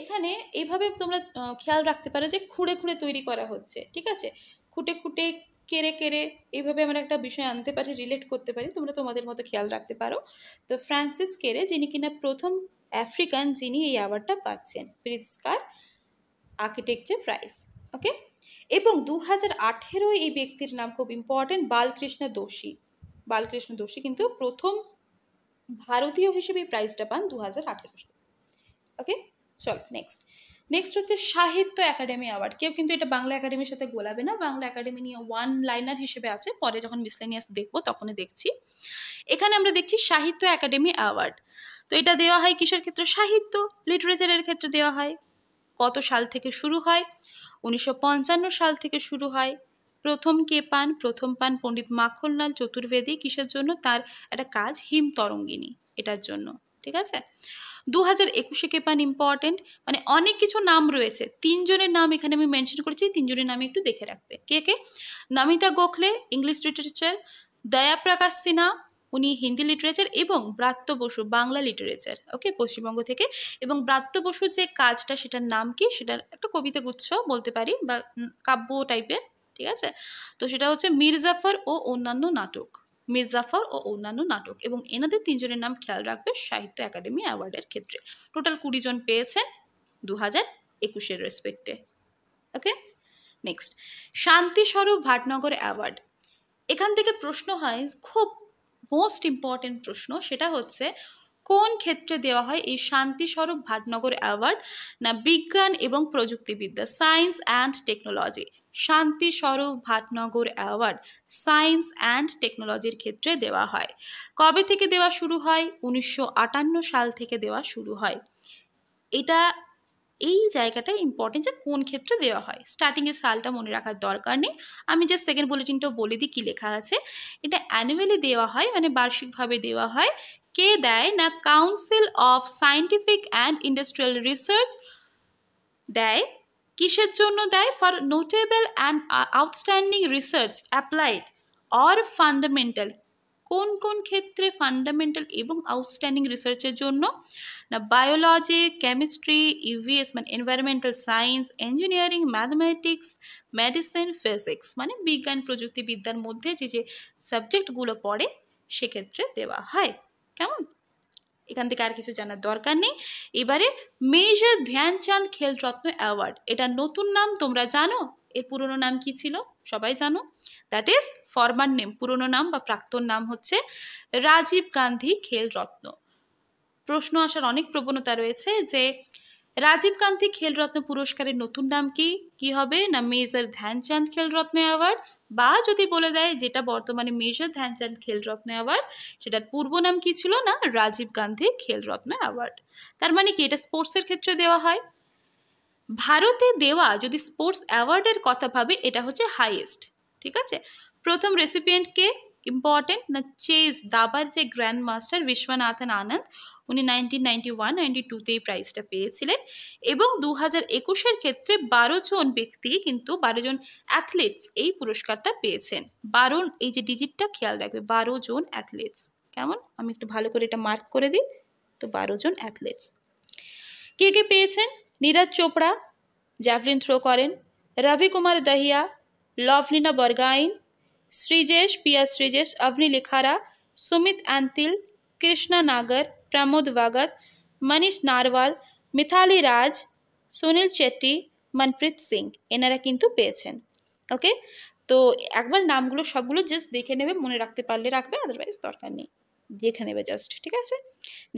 Speaker 1: এখানে এইভাবে তোমরা খেয়াল রাখতে পারো যে খুঁড়ে খুঁড়ে তৈরি করা হচ্ছে ঠিক আছে খুঁটে খুঁটে কেড়ে কেড়ে এইভাবে আমরা একটা বিষয় আনতে পারি রিলেট করতে পারি তোমরা তোমাদের মতো খেয়াল রাখতে পারো তো ফ্রান্সিস কেরে যিনি কিনা প্রথম আফ্রিকান যিনি এই অ্যাওয়ার্ডটা পাচ্ছেন প্রিৎসকার আর্কিটেকচার প্রাইজ ওকে এবং দু হাজার এই ব্যক্তির নাম খুব ইম্পর্টেন্ট বালকৃষ্ণ দোষী বালকৃষ্ণ দোষী কিন্তু প্রথম ভারতীয় হিসেবে প্রাইজটা পান দু হাজার আঠেরো ওকে চল নেক্সট নেক্সট হচ্ছে সাহিত্য একাডেমি অ্যাওয়ার্ড কেউ কিন্তু এটা বাংলা একাডেমির সাথে গোলাবে না বাংলা একাডেমি নিয়ে ওয়ান লাইনার হিসেবে আছে পরে যখন মিসলেনিয়াস দেখবো তখনই দেখছি এখানে আমরা দেখছি সাহিত্য একাডেমি অ্যাওয়ার্ড তো এটা দেওয়া হয় কিসের ক্ষেত্রে সাহিত্য লিটারেচারের ক্ষেত্রে দেওয়া হয় কত সাল থেকে শুরু হয় উনিশশো সাল থেকে শুরু হয় প্রথম কে পান প্রথম পান পণ্ডিত মাখনলাল চতুর্বেদী কিসের জন্য তার একটা কাজ হিম তরঙ্গিনী এটার জন্য ঠিক আছে দু হাজার একুশে কে পান ইম্পর্টেন্ট মানে অনেক কিছু নাম রয়েছে তিনজনের নাম এখানে আমি মেনশন করেছি তিনজনের নাম একটু দেখে রাখবে কে কে নমিতা গোখলে ইংলিশ লিটারেচার দয়া প্রকাশ সিনহা উনি হিন্দি লিটারেচার এবং ব্রাত্য বসু বাংলা লিটারেচার ওকে পশ্চিমবঙ্গ থেকে এবং ব্রাত্য বসুর যে কাজটা সেটার নাম কি সেটার একটা কবিতা গুচ্ছ বলতে পারি বা কাব্য টাইপের ঠিক আছে তো সেটা হচ্ছে মির্জাফর ও অন্যান্য নাটক মির্জাফর ও অন্যান্য নাটক এবং এনাদের তিনজনের নাম খেয়াল রাখবে সাহিত্য একাডেমি অ্যাওয়ার্ডের ক্ষেত্রে টোটাল কুড়ি জন পেয়েছেন দু হাজার একুশের রেসপেক্টে okay next Shanti Swarup Bhatnagar award এখান থেকে প্রশ্ন হয় খুব মোস্ট ইম্পর্টেন্ট প্রশ্ন সেটা হচ্ছে কোন ক্ষেত্রে দেওয়া হয় এই শান্তিস্বরূপ ভাটনগর অ্যাওয়ার্ড না বিজ্ঞান এবং প্রযুক্তিবিদ্যা science and technology Shanti Swarup Bhatnagar award science and টেকনোলজির ক্ষেত্রে দেওয়া হয় কবে থেকে দেওয়া শুরু হয় উনিশশো সাল থেকে দেওয়া শুরু হয় এটা এই জায়গাটা ইম্পর্টেন্ট যে কোন ক্ষেত্রে দেওয়া হয় স্টার্টিংয়ের সালটা মনে রাখার দরকার নেই আমি যে সেকেন্ড বুলেটিনটা বলে দিই কী লেখা আছে এটা অ্যানুয়ালি দেওয়া হয় মানে বার্ষিকভাবে দেওয়া হয় কে দেয় না council of scientific and industrial research দেয় কিসের জন্য দেয় for notable and outstanding research applied or fundamental কোন কোন ক্ষেত্রে ফান্ডামেন্টাল এবং আউটস্ট্যান্ডিং রিসার্চের জন্য না বায়োলজি কেমিস্ট্রি ইভিএস মানে environmental science engineering mathematics medicine physics মানে বিজ্ঞান প্রযুক্তিবিদ্যার মধ্যে যে যে সাবজেক্টগুলো পড়ে সেক্ষেত্রে দেওয়া হয় কেমন এখান থেকে আর কিছু জানার দরকার নেই এবারে মেজর ধ্যানচাঁদ খেলরত্ন অ্যাওয়ার্ড এটা নতুন নাম তোমরা জানো এর পুরনো নাম কি ছিল সবাই জানো দ্যাট ইজ ফরমার নেম পুরনো নাম বা প্রাক্তন নাম হচ্ছে রাজীব গান্ধী খেল রত্ন প্রশ্ন আসার অনেক প্রবণতা রয়েছে যে রাজীব গান্ধী খেলরত্ন পুরস্কারের নতুন নাম কি কি হবে না মেজর ধ্যানচাঁদ খেলরত্ন অ্যাওয়ার্ড বা যদি বলে দেয় যেটা বর্তমানে মেজর ধ্যানচাঁদ খেলরত্ন অ্যাওয়ার্ড সেটার পূর্ব নাম কি ছিল না রাজীব গান্ধী খেলরত্ন অ্যাওয়ার্ড তার মানে কি এটা স্পোর্টসের ক্ষেত্রে দেওয়া হয় ভারতে দেওয়া যদি স্পোর্টস অ্যাওয়ার্ডের কথা ভাবে এটা হচ্ছে হাইয়েস্ট ঠিক আছে প্রথম রেসিপিয়েন্ট কে ইম্পর্টেন্ট না চেজ দাবার যে গ্র্যান্ড মাস্টার বিশ্বনাথন আনন্দ উনি নাইনটিন নাইনটি ওয়ান নাইনটি টুতেই প্রাইজটা পেয়েছিলেন এবং দু হাজার একুশের ক্ষেত্রে বারো জন ব্যক্তি কিন্তু বারো জন অ্যাথলেটস এই পুরস্কারটা পেয়েছেন বারো এই যে ডিজিটটা খেয়াল রাখবে বারো জন অ্যাথলেটস কেমন আমি একটু ভালো করে এটা মার্ক করে দিই তো বারো জন অ্যাথলেটস কে কে পেয়েছেন নীরজ চোপড়া জ্যাভলিন থ্রো করেন রবি কুমার দহিয়া লভলিনা বরগাইন শ্রীজেশ পিয়া শ্রীজেশ অভনি লিখারা সুমিত অ্যান্তিল কৃষ্ণা নাগর প্রমোদ ভগত মনীষ নারওয়াল মিথালি রাজ সুনীল চেট্টি মনপ্রীত সিং এনারা কিন্তু পেয়েছেন ওকে তো একবার নামগুলো সবগুলো জাস্ট দেখে নেবে মনে রাখতে পারলে রাখবে আদারওয়াইজ দরকার নেই দেখে নেবে জাস্ট ঠিক আছে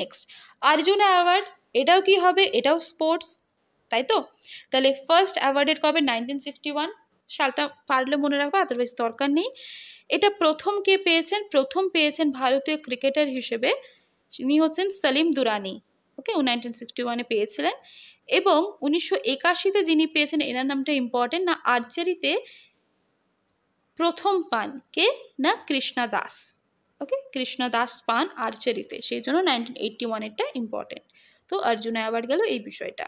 Speaker 1: নেক্সট অর্জুন অ্যাওয়ার্ড এটাও কি হবে এটাও স্পোর্টস তাই তো তাহলে ফার্স্ট অ্যাওয়ার্ডেড কবে নাইনটিন সিক্সটি ওয়ান সালটা পারলে মনে রাখবো আদারওয়াইজ দরকার নেই এটা প্রথম কে পেয়েছেন প্রথম পেয়েছেন ভারতীয় ক্রিকেটার হিসেবে তিনি হচ্ছেন সলিম দুরানি ওকে ও নাইনটিন সিক্সটি ওয়ানে পেয়েছিলেন এবং উনিশশো একাশিতে যিনি পেয়েছেন এনার নামটা ইম্পর্টেন্ট না আর্চারিতে প্রথম পান কে না কৃষ্ণা দাস ওকে কৃষ্ণা দাস পান আর্চারিতে সেই জন্য নাইনটিন এইটটি ওয়ানেরটা ইম্পর্টেন্ট তো অর্জুন অ্যাওয়ার্ড গেল এই বিষয়টা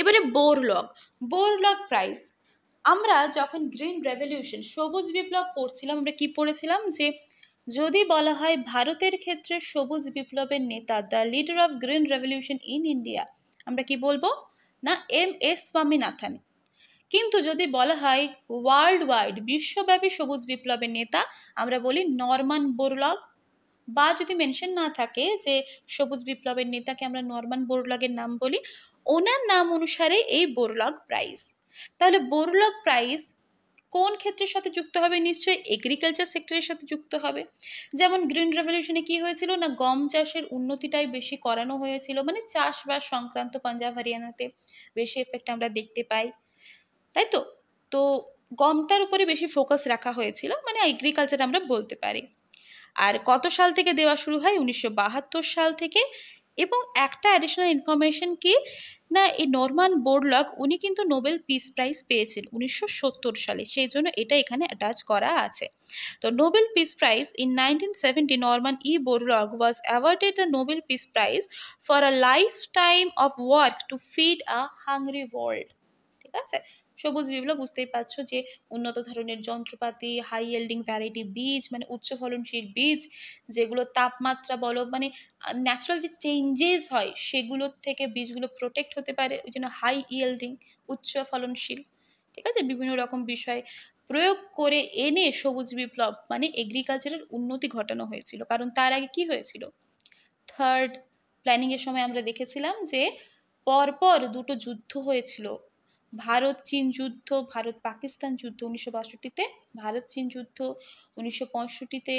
Speaker 1: এবারে বোরলগ বোরলগ প্রাইজ আমরা যখন গ্রিন রেভলিউশন সবুজ বিপ্লব পড়ছিলাম আমরা কি পড়েছিলাম যে যদি বলা হয় ভারতের ক্ষেত্রে সবুজ বিপ্লবের নেতা the leader of green revolution in India আমরা কি বলবো না এম এস স্বামীনাথন কিন্তু যদি বলা হয় ওয়ার্ল্ড ওয়াইড বিশ্বব্যাপী সবুজ বিপ্লবের নেতা আমরা বলি নরমান বোরলগ বা যদি মেনশন না থাকে যে সবুজ বিপ্লবের নেতাকে আমরা নরমান বোরলগের নাম বলি ওনার নাম অনুসারে এই বোরলগ প্রাইজ তাহলে বোরলগ প্রাইজ কোন ক্ষেত্রের সাথে যুক্ত হবে নিশ্চয়ই এগ্রিকালচার সেক্টরের সাথে যুক্ত হবে যেমন গ্রিন রেভলিউশনে কি হয়েছিল না গম চাষের উন্নতিটাই বেশি করানো হয়েছিল মানে চাষবাস সংক্রান্ত পাঞ্জাব হরিয়ানাতে বেশি এফেক্ট আমরা দেখতে পাই তাই তো তো গমটার উপরে বেশি ফোকাস রাখা হয়েছিল মানে এগ্রিকালচার আমরা বলতে পারি আর কত সাল থেকে দেওয়া শুরু হয় উনিশশো সাল থেকে এবং একটা অ্যাডিশনাল ইনফরমেশন কি না এই নর্মান বোরলক উনি কিন্তু নোবেল পিস প্রাইজ পেয়েছেন উনিশশো সালে সেই জন্য এটা এখানে অ্যাটাচ করা আছে তো Nobel peace prize in nineteen seventy Norman E Borlaug was awarded the Nobel peace prize for a lifetime of work to feed a hungry world ঠিক আছে সবুজ বিপ্লব বুঝতেই পারছো যে উন্নত ধরনের যন্ত্রপাতি হাই ইয়েল্ডিং ভ্যারাইটি বীজ মানে উচ্চ ফলনশীল বীজ যেগুলো তাপমাত্রা বলো মানে ন্যাচারাল যে চেঞ্জেস হয় সেগুলোর থেকে বীজগুলো প্রোটেক্ট হতে পারে ওই জন্য হাই ইয়েল্ডিং উচ্চ ফলনশীল ঠিক আছে বিভিন্ন রকম বিষয় প্রয়োগ করে এনে সবুজ বিপ্লব মানে এগ্রিকালচারের উন্নতি ঘটানো হয়েছিল কারণ তার আগে কি হয়েছিল থার্ড প্ল্যানিংয়ের সময় আমরা দেখেছিলাম যে পরপর দুটো যুদ্ধ হয়েছিল ভারত চীন যুদ্ধ ভারত পাকিস্তান যুদ্ধ উনিশশো বাষট্টিতে ভারত চীন যুদ্ধ উনিশশো পঁয়ষট্টিতে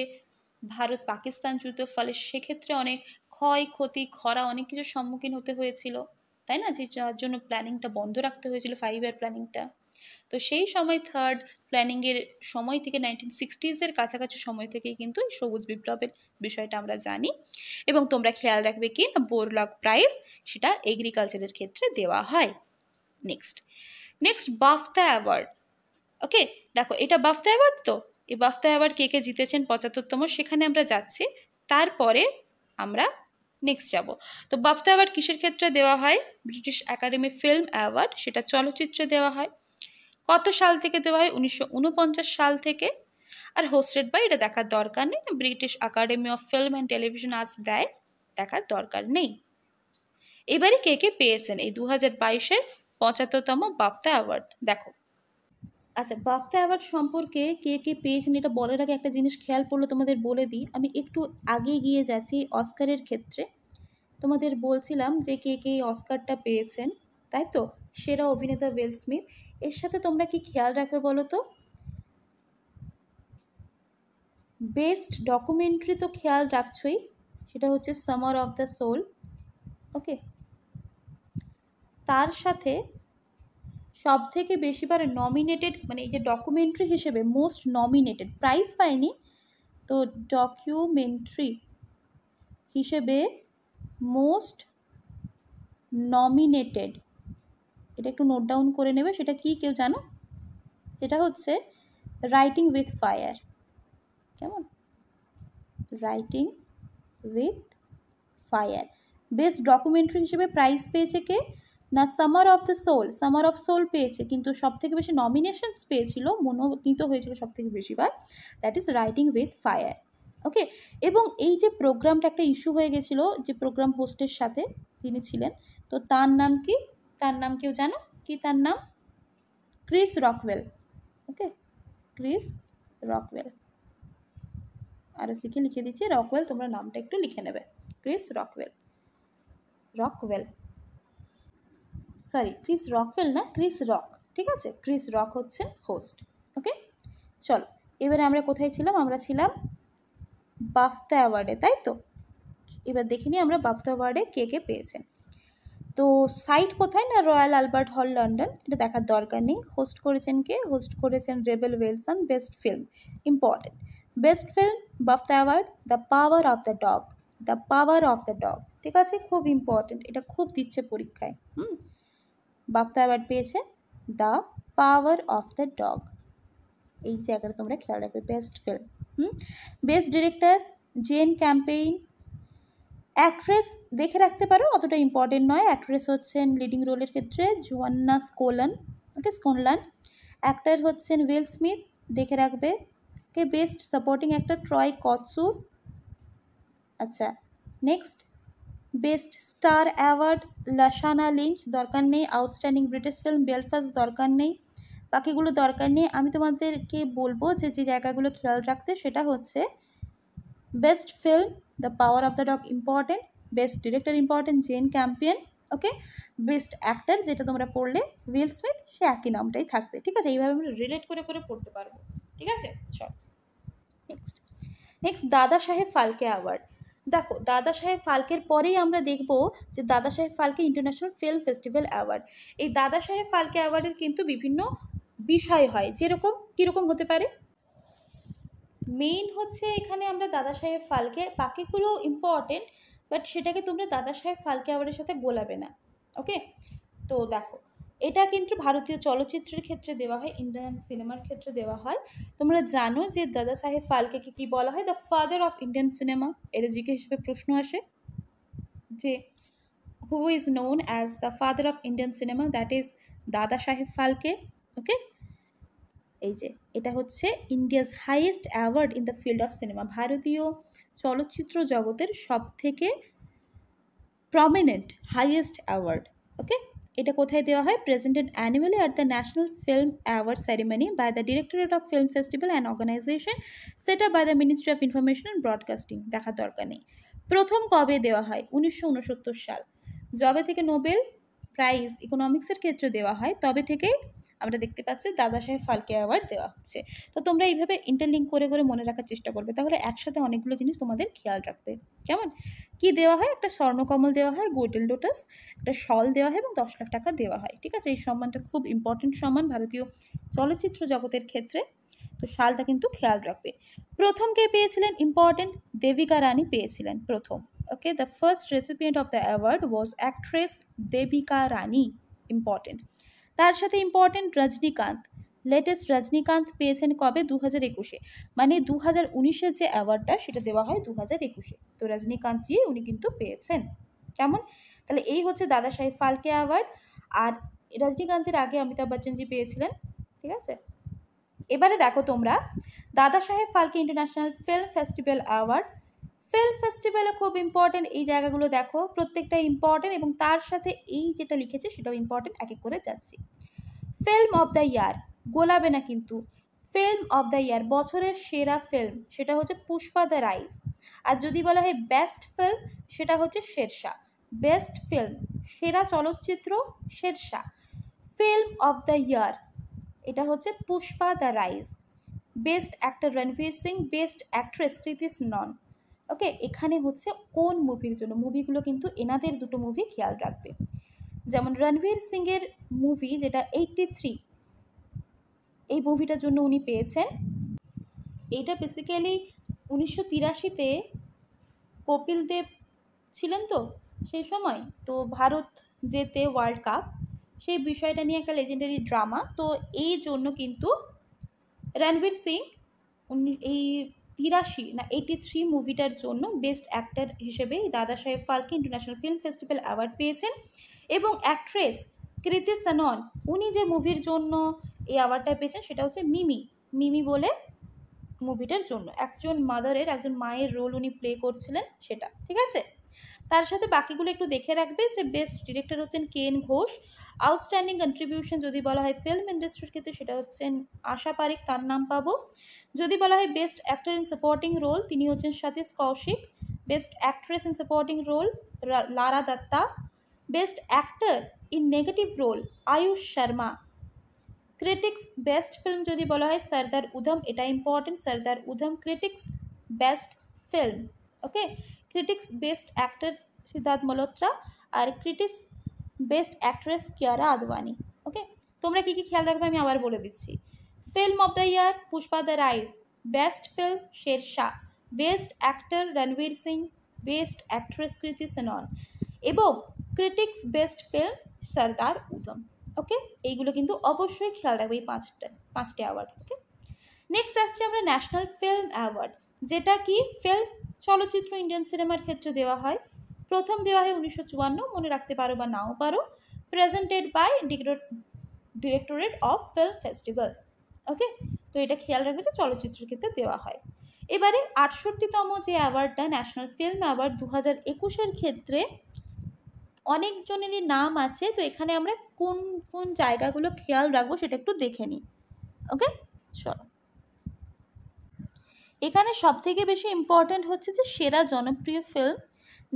Speaker 1: ভারত পাকিস্তান যুদ্ধ ফলে সেক্ষেত্রে অনেক ক্ষয় ক্ষতি খরা অনেক কিছুর সম্মুখীন হতে হয়েছিল তাই না যে যার জন্য প্ল্যানিংটা বন্ধ রাখতে হয়েছিল ফাইভ ইয়ার প্ল্যানিংটা তো সেই সময় থার্ড প্ল্যানিংয়ের সময় থেকে নাইনটিন সিক্সটিজের কাছাকাছি সময় থেকেই কিন্তু এই সবুজ বিপ্লবের বিষয়টা আমরা জানি এবং তোমরা খেয়াল রাখবে কি না বোরলক প্রাইজ সেটা এগ্রিকালচারের ক্ষেত্রে দেওয়া হয় next next BAFTA award okay দেখো এটা বাফতা অ্যাওয়ার্ড তো এই বাফতা অ্যাওয়ার্ড কে কে জিতেছেন পঁচাত্তরতম সেখানে আমরা যাচ্ছি তারপরে আমরা নেক্সট যাব তো বাফতা অ্যাওয়ার্ড কিসের ক্ষেত্রে দেওয়া হয় ব্রিটিশ একাডেমি ফিল্ম অ্যাওয়ার্ড সেটা চলচ্চিত্রে দেওয়া হয় কত সাল থেকে দেওয়া হয় উনিশশো সাল থেকে আর হোস্টেড বাই এটা দেখার দরকার নেই British academy of film and television arts দেয় দেখার দরকার নেই এবারে কে কে পেয়েছেন এই দু হাজার বাইশের পঁচাত্তরতম বাফতা অ্যাওয়ার্ড দেখো আচ্ছা বাফতা অ্যাওয়ার্ড সম্পর্কে কে কে পেয়েছেন এটা বলার আগে একটা জিনিস খেয়াল পড়লো তোমাদের বলে দিই আমি একটু আগে গিয়ে যাচ্ছি অস্কারের ক্ষেত্রে তোমাদের বলছিলাম যে কে কে অস্কারটা পেয়েছেন তাই তো সেরা অভিনেতা ওয়েল স্মিথ এর সাথে তোমরা কি খেয়াল রাখবে বলো তো বেস্ট ডকুমেন্টারি তো খেয়াল রাখছই সেটা হচ্ছে summer of the soul okay তার সাথে সব থেকে বেশিবার নমিনেটেড মানে এই যে ডকুমেন্ট্রি হিসেবে মোস্ট নমিনেটেড প্রাইজ পায়নি তো ডকুমেন্ট্রি হিসেবে মোস্ট নমিনেটেড এটা একটু নোট ডাউন করে নেবে সেটা কি কেউ জানো এটা হচ্ছে রাইটিং উইথ ফায়ার কেমন writing with fire best documentary হিসেবে প্রাইজ পেয়েছে কে না summer of the soul summer of soul পেয়েছে কিন্তু সবথেকে বেশি নমিনেশনস পেয়েছিল মনোনীত হয়েছিল সবথেকে বেশিবার that is writing with fire okay এবং এই যে প্রোগ্রামটা একটা ইস্যু হয়ে গেছিল যে প্রোগ্রাম হোস্টের সাথে তিনি ছিলেন তো তার নাম কি তার নাম কেউ জানো কি তার নাম Chris Rockwell okay Chris Rockwell আর সিকে লিখে দিচ্ছি রকওয়েল তোমরা নামটা একটু লিখে নেবে Chris Rockwell Rockwell sorry Chris Rockfell না ক্রিস রক ঠিক আছে ক্রিস রক হচ্ছেন হোস্ট ওকে চলো এবারে আমরা কোথায় ছিলাম আমরা ছিলাম বাফতা অ্যাওয়ার্ডে তাই তো এবার দেখে নিই আমরা বাফতা অ্যাওয়ার্ডে কে কে পেয়েছেন তো সাইট কোথায় না রয়্যাল আলবার্ট হল লন্ডন এটা দেখার দরকার নেই হোস্ট করেছেন কে হোস্ট করেছেন Rebel Wilson best film important best film BAFTA award the power of the dog the power of the dog ঠিক আছে খুব ইম্পর্টেন্ট এটা খুব দিচ্ছে পরীক্ষায় হুম বাপ্তা অ্যাওয়ার্ড পেয়েছে the power of the dog এই জায়গাটা তোমরা খেয়াল রাখবে best film hmm best director Jane Campion actress দেখে রাখতে পারো অতটা ইম্পর্টেন্ট নয় অ্যাক্ট্রেস হচ্ছেন লিডিং রোলের ক্ষেত্রে Joanna Scanlan okay Scanlan actor হচ্ছেন উইল স্মিথ দেখে রাখবে okay best supporting actor Troy Kotsur আচ্ছা next best star award Lashana Lynch দরকার নেই আউটস্ট্যান্ডিং ব্রিটিশ ফিল্ম বেলফাস্ট দরকার নেই বাকিগুলো দরকার নেই আমি তোমাদেরকে বলবো যে যে জায়গাগুলো খেয়াল রাখতে সেটা হচ্ছে best film the power of the dog important best director important Jane Campion okay best actor যেটা তোমরা পড়লে উইল স্মিথ সে একই নামটাই থাকবে ঠিক আছে এইভাবে আমরা রিলেট করে করে পড়তে পারবো ঠিক আছে চল নেক্সট নেক্সট দাদা সাহেব ফালকে অ্যাওয়ার্ড দেখো দাদা সাহেব ফালকের পরেই আমরা দেখব যে দাদা সাহেব Phalke international film festival award এই দাদা সাহেব ফালকে অ্যাওয়ার্ডের কিন্তু বিভিন্ন বিষয় হয় যেরকম কীরকম হতে পারে মেইন হচ্ছে এখানে আমরা দাদা সাহেব ফালকে বাকিগুলো ইম্পর্টেন্ট বাট সেটাকে তোমরা দাদা সাহেব ফালকে অ্যাওয়ার্ডের সাথে গোলাবে না ওকে তো দেখো এটা কিন্তু ভারতীয় চলচ্চিত্রের ক্ষেত্রে দেওয়া হয় ইন্ডিয়ান সিনেমার ক্ষেত্রে দেওয়া হয় তোমরা জানো যে দাদা সাহেব ফালকেকে কী বলা হয় the father of Indian cinema এর জিকে হিসেবে প্রশ্ন আসে যে who is known as the father of Indian cinema that is দাদা সাহেব ফালকে ওকে এই যে এটা হচ্ছে India's highest award in the field of cinema ভারতীয় চলচ্চিত্র জগতের সব থেকে প্রমিনেন্ট হাইয়েস্ট অ্যাওয়ার্ড ওকে এটা কোথায় দেওয়া হয় presented annually at the national film award ceremony by the directorate of film festival and organisation সেটা by the ministry of information and broadcasting দেখার দরকার নেই প্রথম কবে দেওয়া হয় উনিশশো সাল যবে থেকে নোবেল প্রাইজ ইকোনমিক্সের ক্ষেত্রে দেওয়া হয় তবে থেকে আমরা দেখতে পাচ্ছি দাদা সাহেব ফালকে অ্যাওয়ার্ড দেওয়া হচ্ছে তো তোমরা এইভাবে ইন্টারলিঙ্ক করে করে মনে রাখার চেষ্টা করবে তাহলে একসাথে অনেকগুলো জিনিস তোমাদের খেয়াল রাখবে কেমন কি দেওয়া হয় একটা স্বর্ণকমল দেওয়া হয় গোল্ডেন লোটাস একটা শল দেওয়া হয় এবং দশ লাখ টাকা দেওয়া হয় ঠিক আছে এই সম্মানটা খুব ইম্পর্টেন্ট সম্মান ভারতীয় চলচ্চিত্র জগতের ক্ষেত্রে তো শালটা কিন্তু খেয়াল রাখবে প্রথম কে পেয়েছিলেন ইম্পর্টেন্ট দেবিকা রানী পেয়েছিলেন প্রথম okay the first recipient of the award was actress Devika Rani important তার সাথে ইম্পর্টেন্ট রজনীকান্ত লেটেস্ট রজনীকান্ত পেয়েছেন কবে দু হাজার একুশে মানে দু হাজার উনিশের যে অ্যাওয়ার্ডটা সেটা দেওয়া হয় দু হাজার একুশে তো রজনীকান্তজি উনি কিন্তু পেয়েছেন কেমন তাহলে এই হচ্ছে দাদা সাহেব ফালকে অ্যাওয়ার্ড আর রজনীকান্তের আগে অমিতাভ বচ্চনজি পেয়েছিলেন ঠিক আছে এবারে দেখো তোমরা দাদা সাহেব Phalke international film festival award film ফেস্টিভ্যালও খুব ইম্পর্টেন্ট এই জায়গাগুলো দেখো প্রত্যেকটা ইম্পর্টেন্ট এবং তার সাথে এই যেটা লিখেছে সেটাও ইম্পর্টেন্ট এক এক করে যাচ্ছি ফিল্ম অব দ্য ইয়ার গোলাবে না কিন্তু ফিল্ম অব দ্য ইয়ার বছরের সেরা ফিল্ম সেটা হচ্ছে পুষ্পা দ্য রাইজ আর যদি বলা হয় বেস্ট ফিল্ম সেটা হচ্ছে শেরশা বেস্ট ফিল্ম সেরা চলচ্চিত্র Shershaah film of the year এটা হচ্ছে Pushpa the rise best actor Ranveer Singh best actress Kriti Sanon okay এখানে হচ্ছে কোন মুভির জন্য মুভিগুলো কিন্তু এনাদের দুটো মুভি খেয়াল রাখবে যেমন রণবীর সিংয়ের মুভি যেটা এইটটি থ্রি এই মুভিটার জন্য উনি পেয়েছেন এইটা বেসিক্যালি উনিশশো তিরাশিতে কপিল দেব ছিলেন তো সেই সময় তো ভারত জেতে ওয়ার্ল্ড কাপ সেই বিষয়টা নিয়ে একটা লেজেন্ডারি ড্রামা তো এই জন্য কিন্তু রণবীর সিং এই তিরাশি না এইটি থ্রি মুভিটার জন্য বেস্ট অ্যাক্টার হিসেবে দাদা সাহেব Phalke international film festival award পেয়েছেন এবং অ্যাক্ট্রেস কৃতি সানন উনি যে মুভির জন্য এই অ্যাওয়ার্ডটা পেয়েছেন সেটা হচ্ছে মিমি মিমি বলে মুভিটার জন্য একজন মাদারের একজন মায়ের রোল উনি প্লে করছিলেন সেটা ঠিক আছে তার সাথে বাকিগুলো একটু দেখে রাখবে যে বেস্ট ডিরেক্টর হচ্ছেন Ken Ghosh outstanding contribution যদি বলা হয় ফিল্ম ইন্ডাস্ট্রির ক্ষেত্রে সেটা হচ্ছেন আশা পারিক তার নাম পাবো যদি বলা হয় best actor in supporting role তিনি হচ্ছেন Satish Kaushik best actress in supporting role Lara Dutta best actor in negative role Ayush Sharma critics best film যদি বলা হয় সর্দার উধম এটা important Sardar Udham critics best film okay critics best actor Sidharth Malhotra আর critics best actress Kiara Advani okay তোমরা কী কী খেয়াল রাখবে আমি আবার বলে দিচ্ছি film of the year Pushpa the rise best film Shershaah best actor Ranveer Singh best actress Kriti Sanon এবং critics best film Sardar Udham okay এইগুলো কিন্তু অবশ্যই খেয়াল রাখবে এই পাঁচটা পাঁচটি অ্যাওয়ার্ড ওকে নেক্সট আসছে আমরা ন্যাশনাল ফিল্ম অ্যাওয়ার্ড যেটা কি ফিল্ম চলচ্চিত্র ইন্ডিয়ান সিনেমার ক্ষেত্রে দেওয়া হয় প্রথম দেওয়া হয় উনিশশো চুয়ান্ন মনে রাখতে পারো বা নাও পারো presented by directorate of film festival okay তো এটা খেয়াল রাখবে যে চলচ্চিত্রের ক্ষেত্রে দেওয়া হয় এবারে আটষট্টিতম যে অ্যাওয়ার্ডটা ন্যাশনাল ফিল্ম অ্যাওয়ার্ড দু হাজার একুশের ক্ষেত্রে অনেকজনেরই নাম আছে তো এখানে আমরা কোন কোন জায়গাগুলো খেয়াল রাখবো সেটা একটু দেখে নিই ওকে চলো এখানে সবথেকে বেশি ইম্পর্ট্যান্ট হচ্ছে যে সেরা জনপ্রিয় ফিল্ম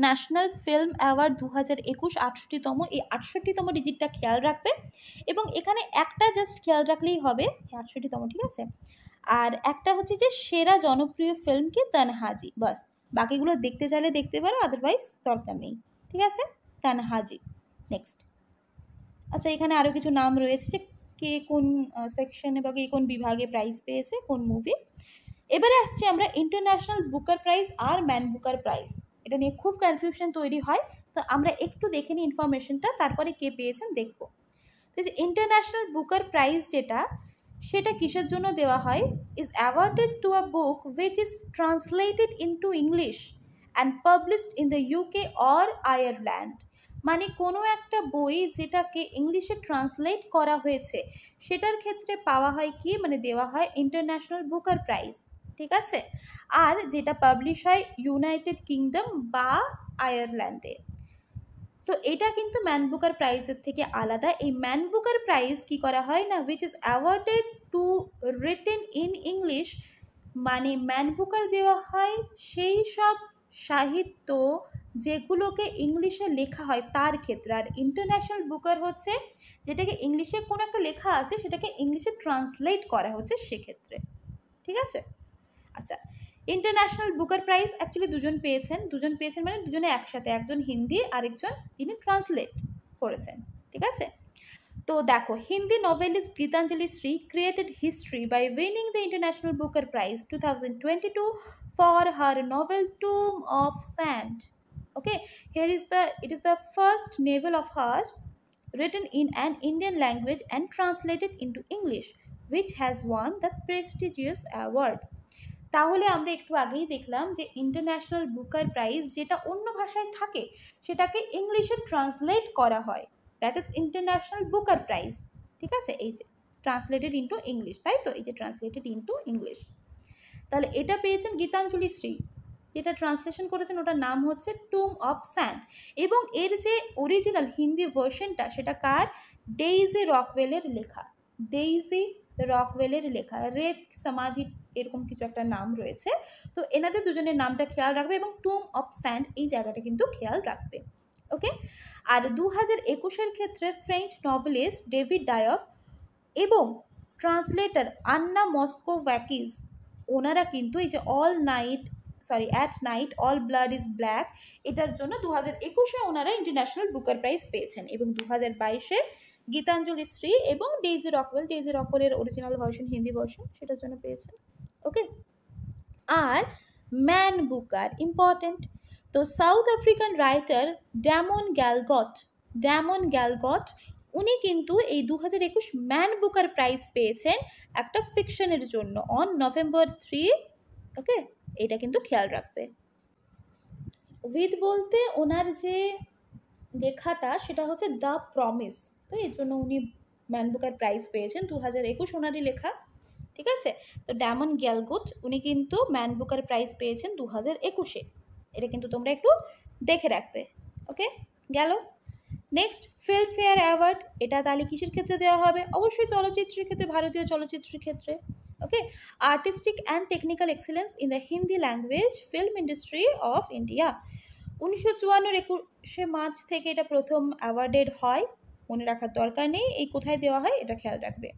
Speaker 1: ন্যাশনাল ফিল্ম অ্যাওয়ার্ড দু হাজার একুশ আটষট্টিতম এই আটষট্টিতম ডিজিটটা খেয়াল রাখবে এবং এখানে একটা জাস্ট খেয়াল রাখলেই হবে আটষট্টিতম ঠিক আছে আর একটা হচ্ছে যে সেরা জনপ্রিয় ফিল্মকে তানহাজি বাস বাকিগুলো দেখতে চাইলে দেখতে পারো আদারওয়াইজ দরকার নেই ঠিক আছে তানহাজি নেক্সট আচ্ছা এখানে আরও কিছু নাম রয়েছে যে কে কোন সেকশনে বা কে কোন বিভাগে প্রাইজ পেয়েছে কোন মুভি এবারে আসছি আমরা ইন্টারন্যাশনাল বুকার প্রাইজ আর ম্যান বুকার প্রাইজ এটা নিয়ে খুব কনফিউশন তৈরি হয় তো আমরা একটু দেখে নিই ইনফরমেশনটা তারপরে কে পেয়েছেন দেখব তো যে ইন্টারন্যাশনাল বুকার প্রাইজ যেটা সেটা কিসের জন্য দেওয়া হয় is awarded to a book which is translated to English and published in the UK or Ireland মানে কোনো একটা বই যেটাকে ইংলিশে ট্রান্সলেট করা হয়েছে সেটার ক্ষেত্রে পাওয়া হয় কি মানে দেওয়া হয় ইন্টারন্যাশনাল বুকার প্রাইজ ঠিক আছে আর যেটা পাবলিশ হয় ইউনাইটেড কিংডম বা আয়ারল্যান্ডে তো এটা কিন্তু ম্যানবুকার প্রাইজের থেকে আলাদা এই ম্যান বুকার প্রাইজ কী করা হয় না which is awarded to written in English মানে ম্যানবুকার দেওয়া হয় সেই সব সাহিত্য যেগুলোকে ইংলিশে লেখা হয় তার ক্ষেত্রে আর ইন্টারন্যাশনাল বুকার হচ্ছে যেটাকে ইংলিশে কোনো একটা লেখা আছে সেটাকে ইংলিশে ট্রান্সলেট করা হচ্ছে সেক্ষেত্রে ঠিক আছে আচ্ছা ইন্টারন্যাশনাল বুকার প্রাইজ অ্যাকচুয়ালি দুজন পেয়েছেন দুজন পেয়েছেন মানে দুজনে একসাথে একজন হিন্দি আরেকজন তিনি ট্রান্সলেট করেছেন ঠিক আছে তো দেখো Hindi novelist Geetanjali Shree created history by winning the international Booker prize two thousand twenty two for her novel tomb of sand okay here is the it is the first novel of hers written in an indian language and translated into english which has won the prestigious award তাহলে আমরা একটু আগেই দেখলাম যে international Booker prize যেটা অন্য ভাষায় থাকে সেটাকে ইংলিশে ট্রান্সলেট করা হয় that is international Booker prize ঠিক আছে এই যে ট্রান্সলেটেড ইন্টু ইংলিশ তাই তো এই যে ট্রান্সলেটেড ইন্টু ইংলিশ তাহলে এটা পেয়েছেন গীতাঞ্জলি শ্রী যেটা ট্রান্সলেশন করেছেন ওটার নাম হচ্ছে টুম অফ স্যান্ড এবং এর যে অরিজিনাল হিন্দি ভার্সনটা সেটা কার ডেইজি রকওয়েলের লেখা ডেইজি রকওয়েলের লেখা রেত সমাধি এরকম কিছু একটা নাম রয়েছে তো এনাদের দুজনের নামটা খেয়াল রাখবে এবং টুম অফ স্যান্ড এই জায়গাটা কিন্তু খেয়াল রাখবে ওকে আর দু হাজার একুশের ক্ষেত্রে ফ্রেঞ্চ নভেলিস্ট ডেভিড ডায়ব এবং ট্রান্সলেটার আন্না মস্কো ভ্যাকিস ওনারা কিন্তু এই যে all night sorry at night all blood is black এটার জন্য দু হাজার একুশে ওনারা ইন্টারন্যাশনাল বুকার প্রাইজ পেয়েছেন এবং দু হাজার বাইশে গীতাঞ্জলি শ্রী এবং ডেইজি রকওয়েল ডেইজি রকওয়েলের অরিজিনাল ভার্সন হিন্দি ভার্সন সেটার জন্য পেয়েছেন ওকে আর ম্যান বুকার ইম্পর্ট্যান্ট তো South African writer Damon Galgut Damon Galgut উনি কিন্তু এই দু হাজার একুশ ম্যান বুকার প্রাইজ পেয়েছেন একটা ফিকশনের জন্য অন নভেম্বর থ্রি ওকে এটা কিন্তু খেয়াল রাখবে উইথ বলতে ওনার যে লেখাটা সেটা হচ্ছে দ্য প্রমিস তো এর জন্য উনি ম্যান বুকার প্রাইজ পেয়েছেন দু হাজার একুশ ওনারই লেখা ঠিক আছে তো ড্যামন গ্যালগুট উনি কিন্তু ম্যান বুকার প্রাইজ পেয়েছেন দু হাজার একুশে এটা কিন্তু তোমরা একটু দেখে রাখবে ওকে গেল নেক্সট ফিল্মফেয়ার অ্যাওয়ার্ড এটা তাহলে কিসের ক্ষেত্রে দেওয়া হবে অবশ্যই চলচ্চিত্রের ক্ষেত্রে ভারতীয় চলচ্চিত্রের ক্ষেত্রে okay artistic and technical excellence in the Hindi language film industry of India উনিশশো চুয়ান্নর একুশে মার্চ থেকে এটা প্রথম অ্যাওয়ার্ডেড হয় মনে রাখার দরকার নেই এই কোথায় দেওয়া হয় এটা খেয়াল রাখবে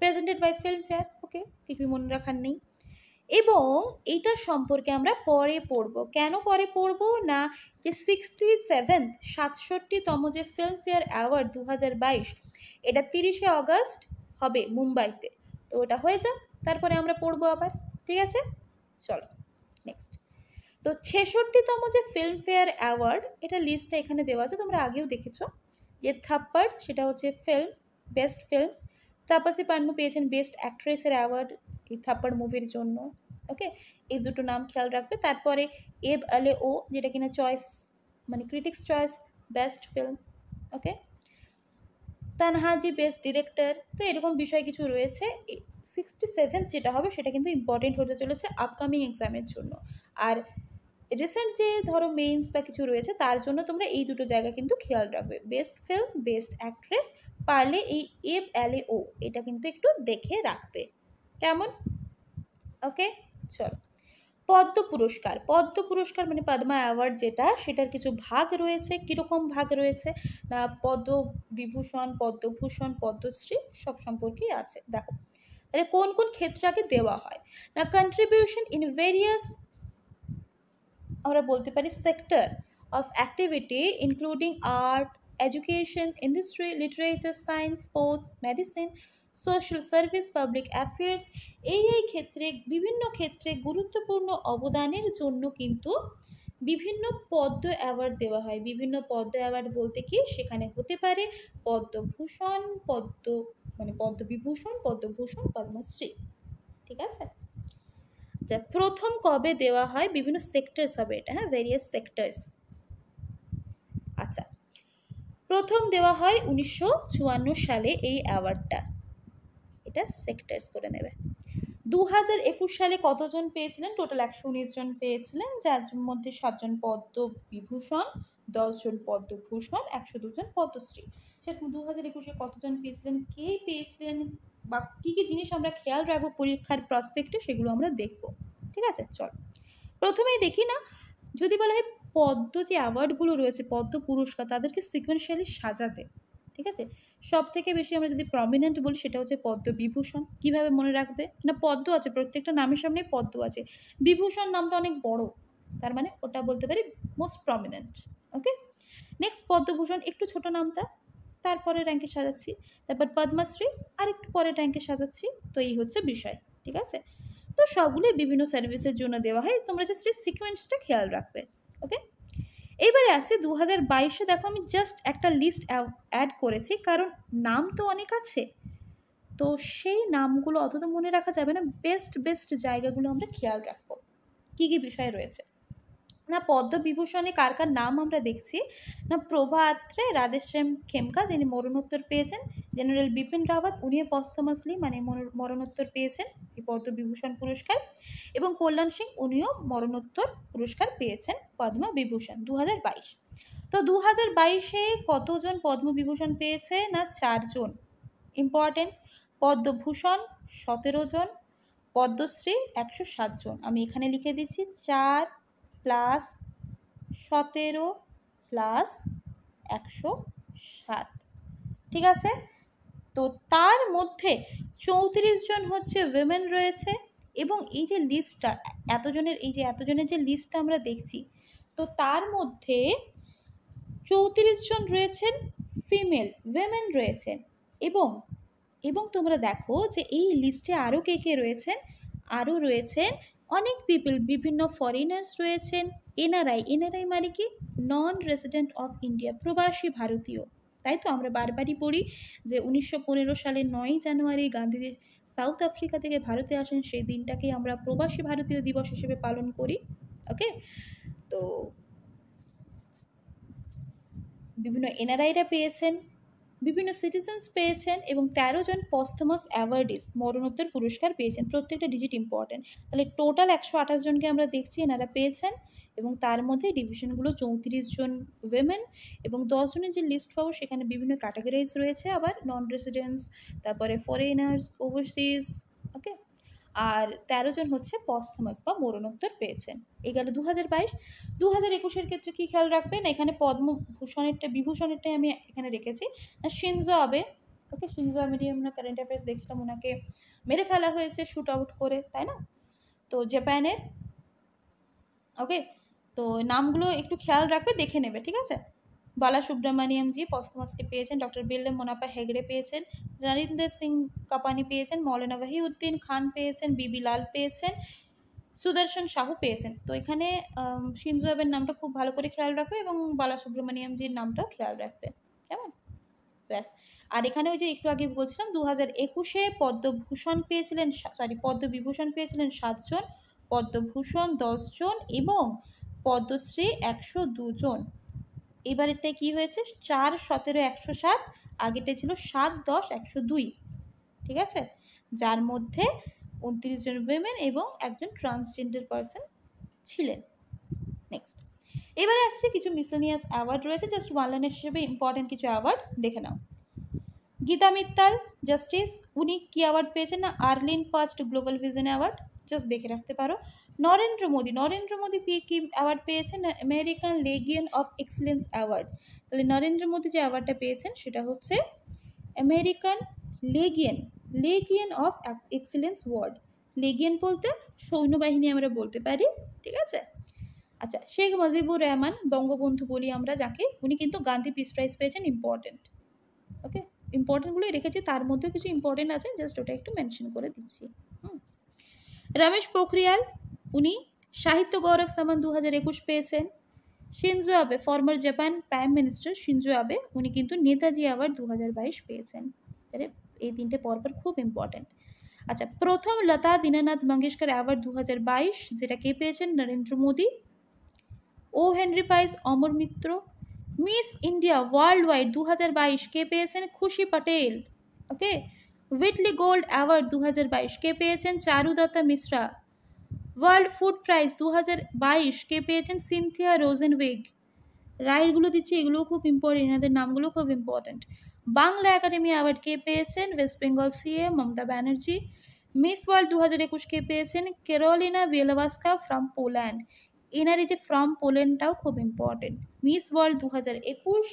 Speaker 1: প্রেজেন্টেড বাই ফিল্মফেয়ার ওকে কিছুই মনে রাখার নেই এবং এইটা সম্পর্কে আমরা পরে পড়ব কেন পরে পড়ব না যে সিক্সটি সেভেন্থ সাতষট্টিতম যে ফিল্মফেয়ার অ্যাওয়ার্ড দু এটা তিরিশে অগস্ট হবে মুম্বাইতে তো ওটা হয়ে যাক তারপরে আমরা পড়ব আবার ঠিক আছে চলো নেক্সট তো ছেষট্টিতম যে ফিল্মফেয়ার অ্যাওয়ার্ড এটা লিস্টটা এখানে দেওয়া আছে তোমরা আগেও দেখেছো যে থাপ্পার সেটা হচ্ছে film best film Taapsee Pannu পেয়েছেন বেস্ট অ্যাক্ট্রেসের অ্যাওয়ার্ড এই থাপ্পার মুভির জন্য ওকে এই দুটো নাম খেয়াল রাখবে তারপরে এব আলে ও যেটা কিনা চয়েস মানে critics choice best film okay Tanhaji best director তো এরকম বিষয় কিছু রয়েছে সিক্সটি সেভেন যেটা হবে সেটা কিন্তু ইম্পর্টেন্ট হতে চলেছে আপকামিং এক্সামের জন্য আর রিসেন্ট যে ধরো মেইনস বা কিছু রয়েছে তার জন্য তোমরা এই দুটো জায়গা কিন্তু খেয়াল রাখবে বেস্ট ফিল্ম বেস্ট অ্যাক্ট্রেস পারলে এই এফ এল এ ও এটা কিন্তু একটু দেখে রাখবে কেমন ওকে চলো পদ্ম পুরস্কার পদ্ম পুরস্কার মানে পদ্মা অ্যাওয়ার্ড যেটা সেটার কিছু ভাগ রয়েছে কীরকম ভাগ রয়েছে না পদ্ম বিভূষণ পদ্মভূষণ পদ্মশ্রী সব সম্পর্কেই আছে দেখো তাহলে কোন কোন আগে দেওয়া হয় না কন্ট্রিবিউশন ইন ভেরিয়াস আমরা বলতে পারি sector of activity including art education industry literature science sports medicine social service public affairs এই এই ক্ষেত্রে বিভিন্ন ক্ষেত্রে গুরুত্বপূর্ণ অবদানের জন্য কিন্তু বিভিন্ন পদ্ম অ্যাওয়ার্ড দেওয়া হয় বিভিন্ন পদ্ম অ্যাওয়ার্ড বলতে কি সেখানে হতে পারে পদ্মভূষণ পদ্ম মানে পদ্মবিভূষণ পদ্মভূষণ পদ্মশ্রী ঠিক আছে যা প্রথম কবে দেওয়া হয় বিভিন্ন সেক্টরস হবে এটা হ্যাঁ ভেরিয়াস সেক্টরস আচ্ছা প্রথম দেওয়া হয় উনিশশো সালে এই অ্যাওয়ার্ডটা এটা সেক্টরস করে নেবে দু হাজার একুশ সালে কতজন পেয়েছিলেন টোটাল একশো জন পেয়েছিলেন যার মধ্যে সাতজন পদ্ম বিভূষণ দশজন পদ্মভূষণ একশো দুজন পদ্মশ্রী সেরকম দু হাজার একুশে কতজন পেয়েছিলেন কে পেয়েছিলেন বা কী কী জিনিস আমরা খেয়াল রাখবো পরীক্ষার প্রসপেক্টে সেগুলো আমরা দেখব ঠিক আছে চল প্রথমেই দেখি না যদি বলা হয় পদ্ম যে অ্যাওয়ার্ডগুলো রয়েছে পদ্ম পুরস্কার তাদেরকে সিকোয়েন্সিয়ালি সাজাতে ঠিক আছে সব থেকে বেশি আমরা যদি প্রমিনেন্ট বলি সেটা হচ্ছে পদ্ম বিভূষণ কীভাবে মনে রাখবে না পদ্ম আছে প্রত্যেকটা নামের সামনে পদ্ম আছে বিভূষণ নামটা অনেক বড় তার মানে ওটা বলতে পারি most prominent okay next Padma Bhushan একটু ছোট নামটা তারপরে র্যাঙ্কে সাজাচ্ছি তারপর পদ্মাশ্রী আর একটু পরে র্যাঙ্কে সাজাচ্ছি তো এই হচ্ছে বিষয় ঠিক আছে তো সবগুলোই বিভিন্ন সার্ভিসের জন্য দেওয়া হয় তোমরা জাস্ট এই সিকোয়েন্সটা খেয়াল রাখবে ওকে এবারে আসছে দু হাজার বাইশে দেখো আমি জাস্ট একটা লিস্ট অ্যাড করেছি কারণ নাম তো অনেক আছে তো সেই নামগুলো অত তো মনে রাখা যাবে না বেস্ট বেস্ট জায়গাগুলো আমরা খেয়াল রাখবো কী কী বিষয় রয়েছে না পদ্মবিভূষণে কার কার নাম আমরা দেখছি না প্রভাত্রে রাধেশ্যাম খেমকা যিনি মরণোত্তর পেয়েছেন জেনারেল বিপিন রাওয়াত উনিও পস্তমাসলি মানে মরণোত্তর পেয়েছেন এই পদ্মবিভূষণ পুরস্কার এবং কল্যাণ সিং উনিও মরণোত্তর পুরস্কার পেয়েছেন পদ্মবিভূষণ দু হাজার বাইশ তো দু হাজার বাইশে কতজন পদ্মবিভূষণ পেয়েছে না চারজন ইম্পর্টেন্ট পদ্মভূষণ সতেরো জন পদ্মশ্রী একশো সাতজন আমি এখানে লিখে দিচ্ছি চার প্লাস সতেরো প্লাস একশো সাত ঠিক আছে তো তার মধ্যে চৌত্রিশ জন হচ্ছে উইমেন রয়েছে এবং এই যে লিস্টটা এতজনের এই যে এতজনের যে লিস্টটা আমরা দেখছি তো তার মধ্যে চৌত্রিশ জন রয়েছেন ফিমেল উইমেন রয়েছেন এবং এবং তোমরা দেখো যে এই লিস্টে আরও কে কে রয়েছেন আরও রয়েছেন অনেক পিপল বিভিন্ন ফরেনার্স রয়েছেন এনআরআই এনআরআই মানে কি নন রেসিডেন্ট অফ ইন্ডিয়া প্রবাসী ভারতীয় তাই তো আমরা বারবারই পড়ি যে উনিশশো সালে নয় জানুয়ারি গান্ধীজি সাউথ আফ্রিকা থেকে ভারতে আসেন সেই দিনটাকেই আমরা প্রবাসী ভারতীয় দিবস হিসেবে পালন করি ওকে তো বিভিন্ন এনআরআইরা পেয়েছেন বিভিন্ন সিটিজেন্স পেয়েছেন এবং তেরো জন পস্থমাস অ্যাওয়ার্ডিস মরণোত্তর পুরস্কার পেয়েছেন প্রত্যেকটা ডিজিট ইম্পর্টেন্ট তাহলে টোটাল একশো আঠাশ জনকে আমরা দেখছি এনারা পেয়েছেন এবং তার মধ্যে ডিভিশনগুলো চৌত্রিশ জন উইমেন এবং দশজনের যে লিস্ট পাবো সেখানে বিভিন্ন ক্যাটাগরিজ রয়েছে আবার নন রেসিডেন্টস তারপরে ফরেনার্স ওভারসিজ ওকে আর তেরো জন হচ্ছে পস্থমাস বা মরণোত্তর পেয়েছেন এই গেল দু হাজার বাইশ দু হাজার একুশের ক্ষেত্রে কী খেয়াল রাখবেন এখানে পদ্মভূষণেরটা বিভূষণেরটাই আমি এখানে রেখেছি সিনজো আবে ওকে সিনজো আবেরই আমরা কারেন্ট অ্যাফেয়ার্স দেখছিলাম ওনাকে মেরে ফেলা হয়েছে শ্যুট আউট করে তাই না তো জাপানের ওকে তো নামগুলো একটু খেয়াল রাখবে দেখে নেবে ঠিক আছে বালা সুব্রমণিয়ামজি পস্তমাসকে পেয়েছেন ডক্টর বিল্লে মোনাপা হেগড়ে পেয়েছেন রানিন্দর সিং কাপানি পেয়েছেন মৌলানা ওয়াহিউদ্দিন খান পেয়েছেন বিবি লাল পেয়েছেন সুদর্শন সাহু পেয়েছেন তো এখানে সিন্ধুদেবের নামটা খুব ভালো করে খেয়াল রাখবে এবং বালা জির নামটাও খেয়াল রাখবে কেমন ব্যাস আর এখানে ওই যে একটু আগে বলছিলাম দু হাজার একুশে পদ্মভূষণ পেয়েছিলেন সরি পদ্মবিভূষণ পেয়েছিলেন সাতজন পদ্মভূষণ দশজন এবং পদ্মশ্রী একশো দুজন এবারেরটায় কি হয়েছে চার সতেরো একশো সাত আগেটা ছিল সাত দশ একশো দুই ঠিক আছে যার মধ্যে উনত্রিশ জন উইমেন এবং একজন ট্রান্সজেন্ডার পারসন ছিলেন নেক্সট এবারে আসছে কিছু মিসলেনিয়াস অ্যাওয়ার্ড রয়েছে জাস্ট ওয়ান হিসেবে ইম্পর্টেন্ট কিছু অ্যাওয়ার্ড দেখে নাও গীতা মিত্তাল জাস্টিস উনি কি অ্যাওয়ার্ড পেয়েছেন না আর্লিন first global vision award just দেখে রাখতে পারো নরেন্দ্র মোদী নরেন্দ্র মোদী পেয়ে কি অ্যাওয়ার্ড পেয়েছেন American legion of excellence award তাহলে নরেন্দ্র মোদী যে অ্যাওয়ার্ডটা পেয়েছেন সেটা হচ্ছে American legion legion of excellence award legion বলতে সৈন্যবাহিনী আমরা বলতে পারি ঠিক আছে আচ্ছা শেখ মুজিবুর রহমান বঙ্গবন্ধু বলি আমরা যাকে উনি কিন্তু গান্ধী পিস প্রাইজ পেয়েছেন ইম্পর্টেন্ট ওকে ইম্পর্টেন্টগুলোই রেখেছি তার মধ্যেও কিছু ইম্পর্টেন্ট আছে জাস্ট ওটা একটু মেনশন করে দিচ্ছি হুম রমেশ পোখরিয়াল উনি সাহিত্য গৌরব সামান দু হাজার একুশ পেয়েছেন Shinzo Abe former Japan prime minister Shinzo Abe উনি কিন্তু নেতাজি অ্যাওয়ার্ড দু হাজার বাইশ পেয়েছেন তাহলে এই তিনটে পরপর খুব ইম্পর্ট্যান্ট আচ্ছা প্রথম লতা দীনানাথ মঙ্গেশকর অ্যাওয়ার্ড দু হাজার বাইশ যেটা কে পেয়েছেন নরেন্দ্র মোদী ও হেনরি পাইস অমর মিত্র মিস ইন্ডিয়া ওয়ার্ল্ড ওয়াইড দু হাজার বাইশ কে পেয়েছেন খুশি পটেল ওকে উইটলি গোল্ড অ্যাওয়ার্ড দু হাজার বাইশ কে পেয়েছেন চারুদাতা মিশ্রা ওয়ার্ল্ড ফুড প্রাইজ দু হাজার বাইশ কে পেয়েছেন সিনথিয়া রোজেন উইগ রাইটগুলো দিচ্ছি এগুলোও খুব ইম্পর্টেন্ট এনাদের নামগুলো খুব ইম্পর্টেন্ট বাংলা একাডেমি অ্যাওয়ার্ড কে পেয়েছেন West Bengal CM Mamata Banerjee Miss world দু হাজার একুশ কে পেয়েছেন কেরোলিনা ভিয়েলাভাস্কা ফ্রম পোল্যান্ড এনার এই যে ফ্রম পোল্যান্ডটাও খুব ইম্পর্টেন্ট মিস ওয়ার্ল্ড দু হাজার একুশ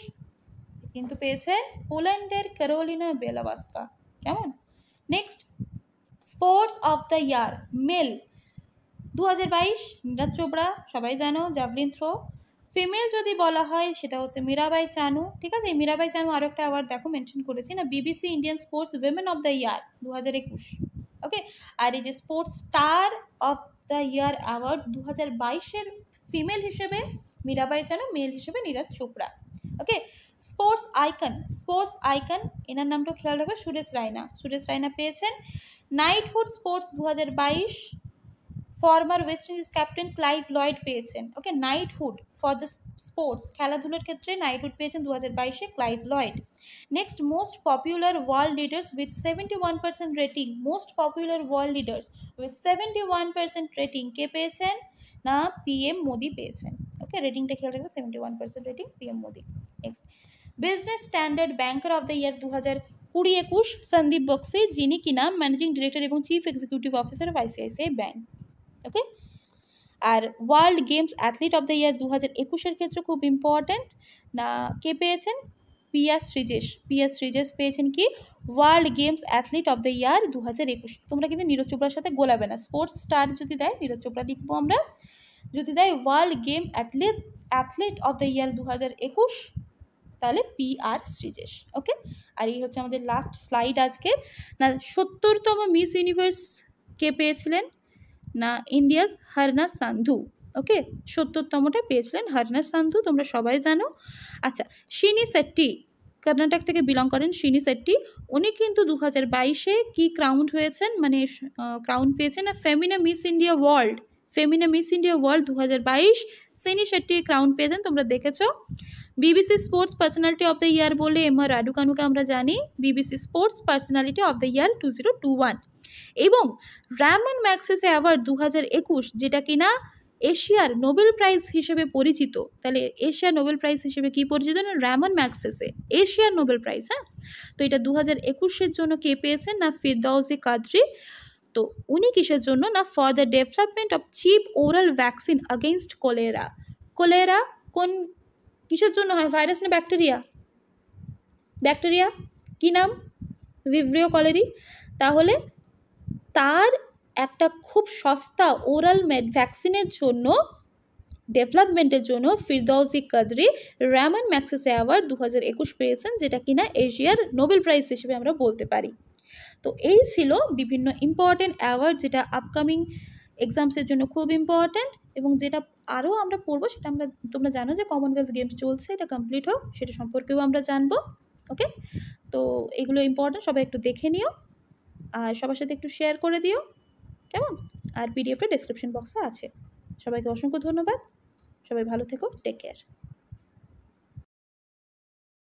Speaker 1: কিন্তু পেয়েছেন পোল্যান্ডের কেরোলিনা ভিয়েলাভাস্কা কেমন next sports of the year male দু হাজার বাইশ নীরাজ চোপড়া সবাই জানো জাভলিন থ্রো ফিমেল যদি বলা হয় সেটা হচ্ছে মীরাবাই চানু ঠিক আছে এই মীরাবাই চানু আরও একটা অ্যাওয়ার্ড দেখো মেনশন করেছি না BBC Indian sports women of the year দু হাজার একুশ ওকে আর এই যে sports star of the year award দু হাজার বাইশের ফিমেল হিসেবে মীরাবাই চানু মেল হিসেবে Neeraj Chopra okay sports icon sports icon এনার নামটাও খেয়াল রাখবে সুরেশ রায়না সুরেশ রায়না পেয়েছেন নাইটহুড স্পোর্টস দু হাজার বাইশ former West Indies captain Clive Lloyd পেয়েছেন okay knighthood for the sports খেলাধুলোর ক্ষেত্রে নাইটহুড পেয়েছেন দু হাজার বাইশে Clive Lloyd next most popular world leaders with seventy one percent rating most popular world leaders with seventy one percent rating কে পেয়েছেন না পিএম মোদি পেয়েছেন ওকে রেটিংটা খেয়াল রাখবে seventy one percent rating PM Modi next business standard banker of the year দু হাজার কুড়ি একুশ সন্দীপ বক্সি যিনি কিনা ম্যানেজিং ডিরেক্টর এবং chief executive officer of ICICI bank okay আর world games athlete of the year দু হাজার একুশের ক্ষেত্রে খুব ইম্পর্ট্যান্ট না কে পেয়েছেন পিয়া শ্রীজেশ পিয়া শ্রীজেশ পেয়েছেন কি world games athlete of the year দু হাজার একুশ তোমরা কিন্তু নীরজ চোপড়ার সাথে গোলাবে না স্পোর্টস স্টার যদি দেয় নীরজ চোপড়া লিখবো আমরা যদি দেয় world game athlete athlete of the year দু হাজার একুশ তাহলে পি আর শ্রীজেশ ওকে আর এই হচ্ছে আমাদের লাস্ট স্লাইড আজকে না সত্তরতম মিস ইউনিভার্স কে পেয়েছিলেন না ইন্ডিয়াস হারনা সান্ধু ওকে সত্তরতমটা পেয়েছিলেন হারনা সান্ধু তোমরা সবাই জানো আচ্ছা সিনি সেট্টি কর্ণাটক থেকে বিলং করেন সিনি সেট্টি উনি কিন্তু দু হাজার বাইশে কী ক্রাউন্ড হয়েছেন মানে ক্রাউন পেয়েছেন Femina Miss India World Femina Miss India World দু হাজার বাইশ সিনি শেট্টি ক্রাউন পেয়েছেন তোমরা দেখেছো BBC sports personality of the year বলে এম আর রাডুকানুকে আমরা জানি BBC sports personality of the year two zero two one এবং র্যামন ম্যাক্সেসে আবার দু হাজার একুশ যেটা কিনা এশিয়ার নোবেল প্রাইজ হিসেবে পরিচিত তাহলে এশিয়ার নোবেল প্রাইজ হিসেবে কি পরিচিত না র্যামন ম্যাক্সেসে এশিয়ার নোবেল প্রাইজ হ্যাঁ তো এটা দু হাজার একুশের জন্য কে পেয়েছেন না ফিরদাউজি কাদ্রি তো উনি কিসের জন্য না for the development of cheap oral vaccine against cholera cholera কোন কিসের জন্য হয় ভাইরাস না ব্যাকটেরিয়া ব্যাকটেরিয়া কী নাম ভিভ্রিও কলেরি তাহলে তার একটা খুব সস্তা ওরাল মেড ভ্যাকসিনের জন্য ডেভেলপমেন্টের জন্য Firdausi Qadri Ramon Magsaysay award দু হাজার একুশ পেয়েছেন যেটা কিনা এশিয়ার নোবেল প্রাইজ হিসেবে আমরা বলতে পারি তো এই ছিল বিভিন্ন ইম্পর্ট্যান্ট অ্যাওয়ার্ড যেটা আপকামিং এক্সামসের জন্য খুব ইম্পর্ট্যান্ট এবং যেটা আরও আমরা পড়বো সেটা আমরা তোমরা জানো যে কমনওয়েলথ গেমস চলছে এটা কমপ্লিট হোক সেটা সম্পর্কেও আমরা জানবো ওকে তো এগুলো ইম্পর্ট্যান্ট সবাই একটু দেখে নিও আর সবার সাথে একটু শেয়ার করে দিও কেমন আর পিডিএফটা ডেসক্রিপশন বক্সে আছে সবাইকে অসংখ্য ধন্যবাদ সবাই ভালো থেকো টেক কেয়ার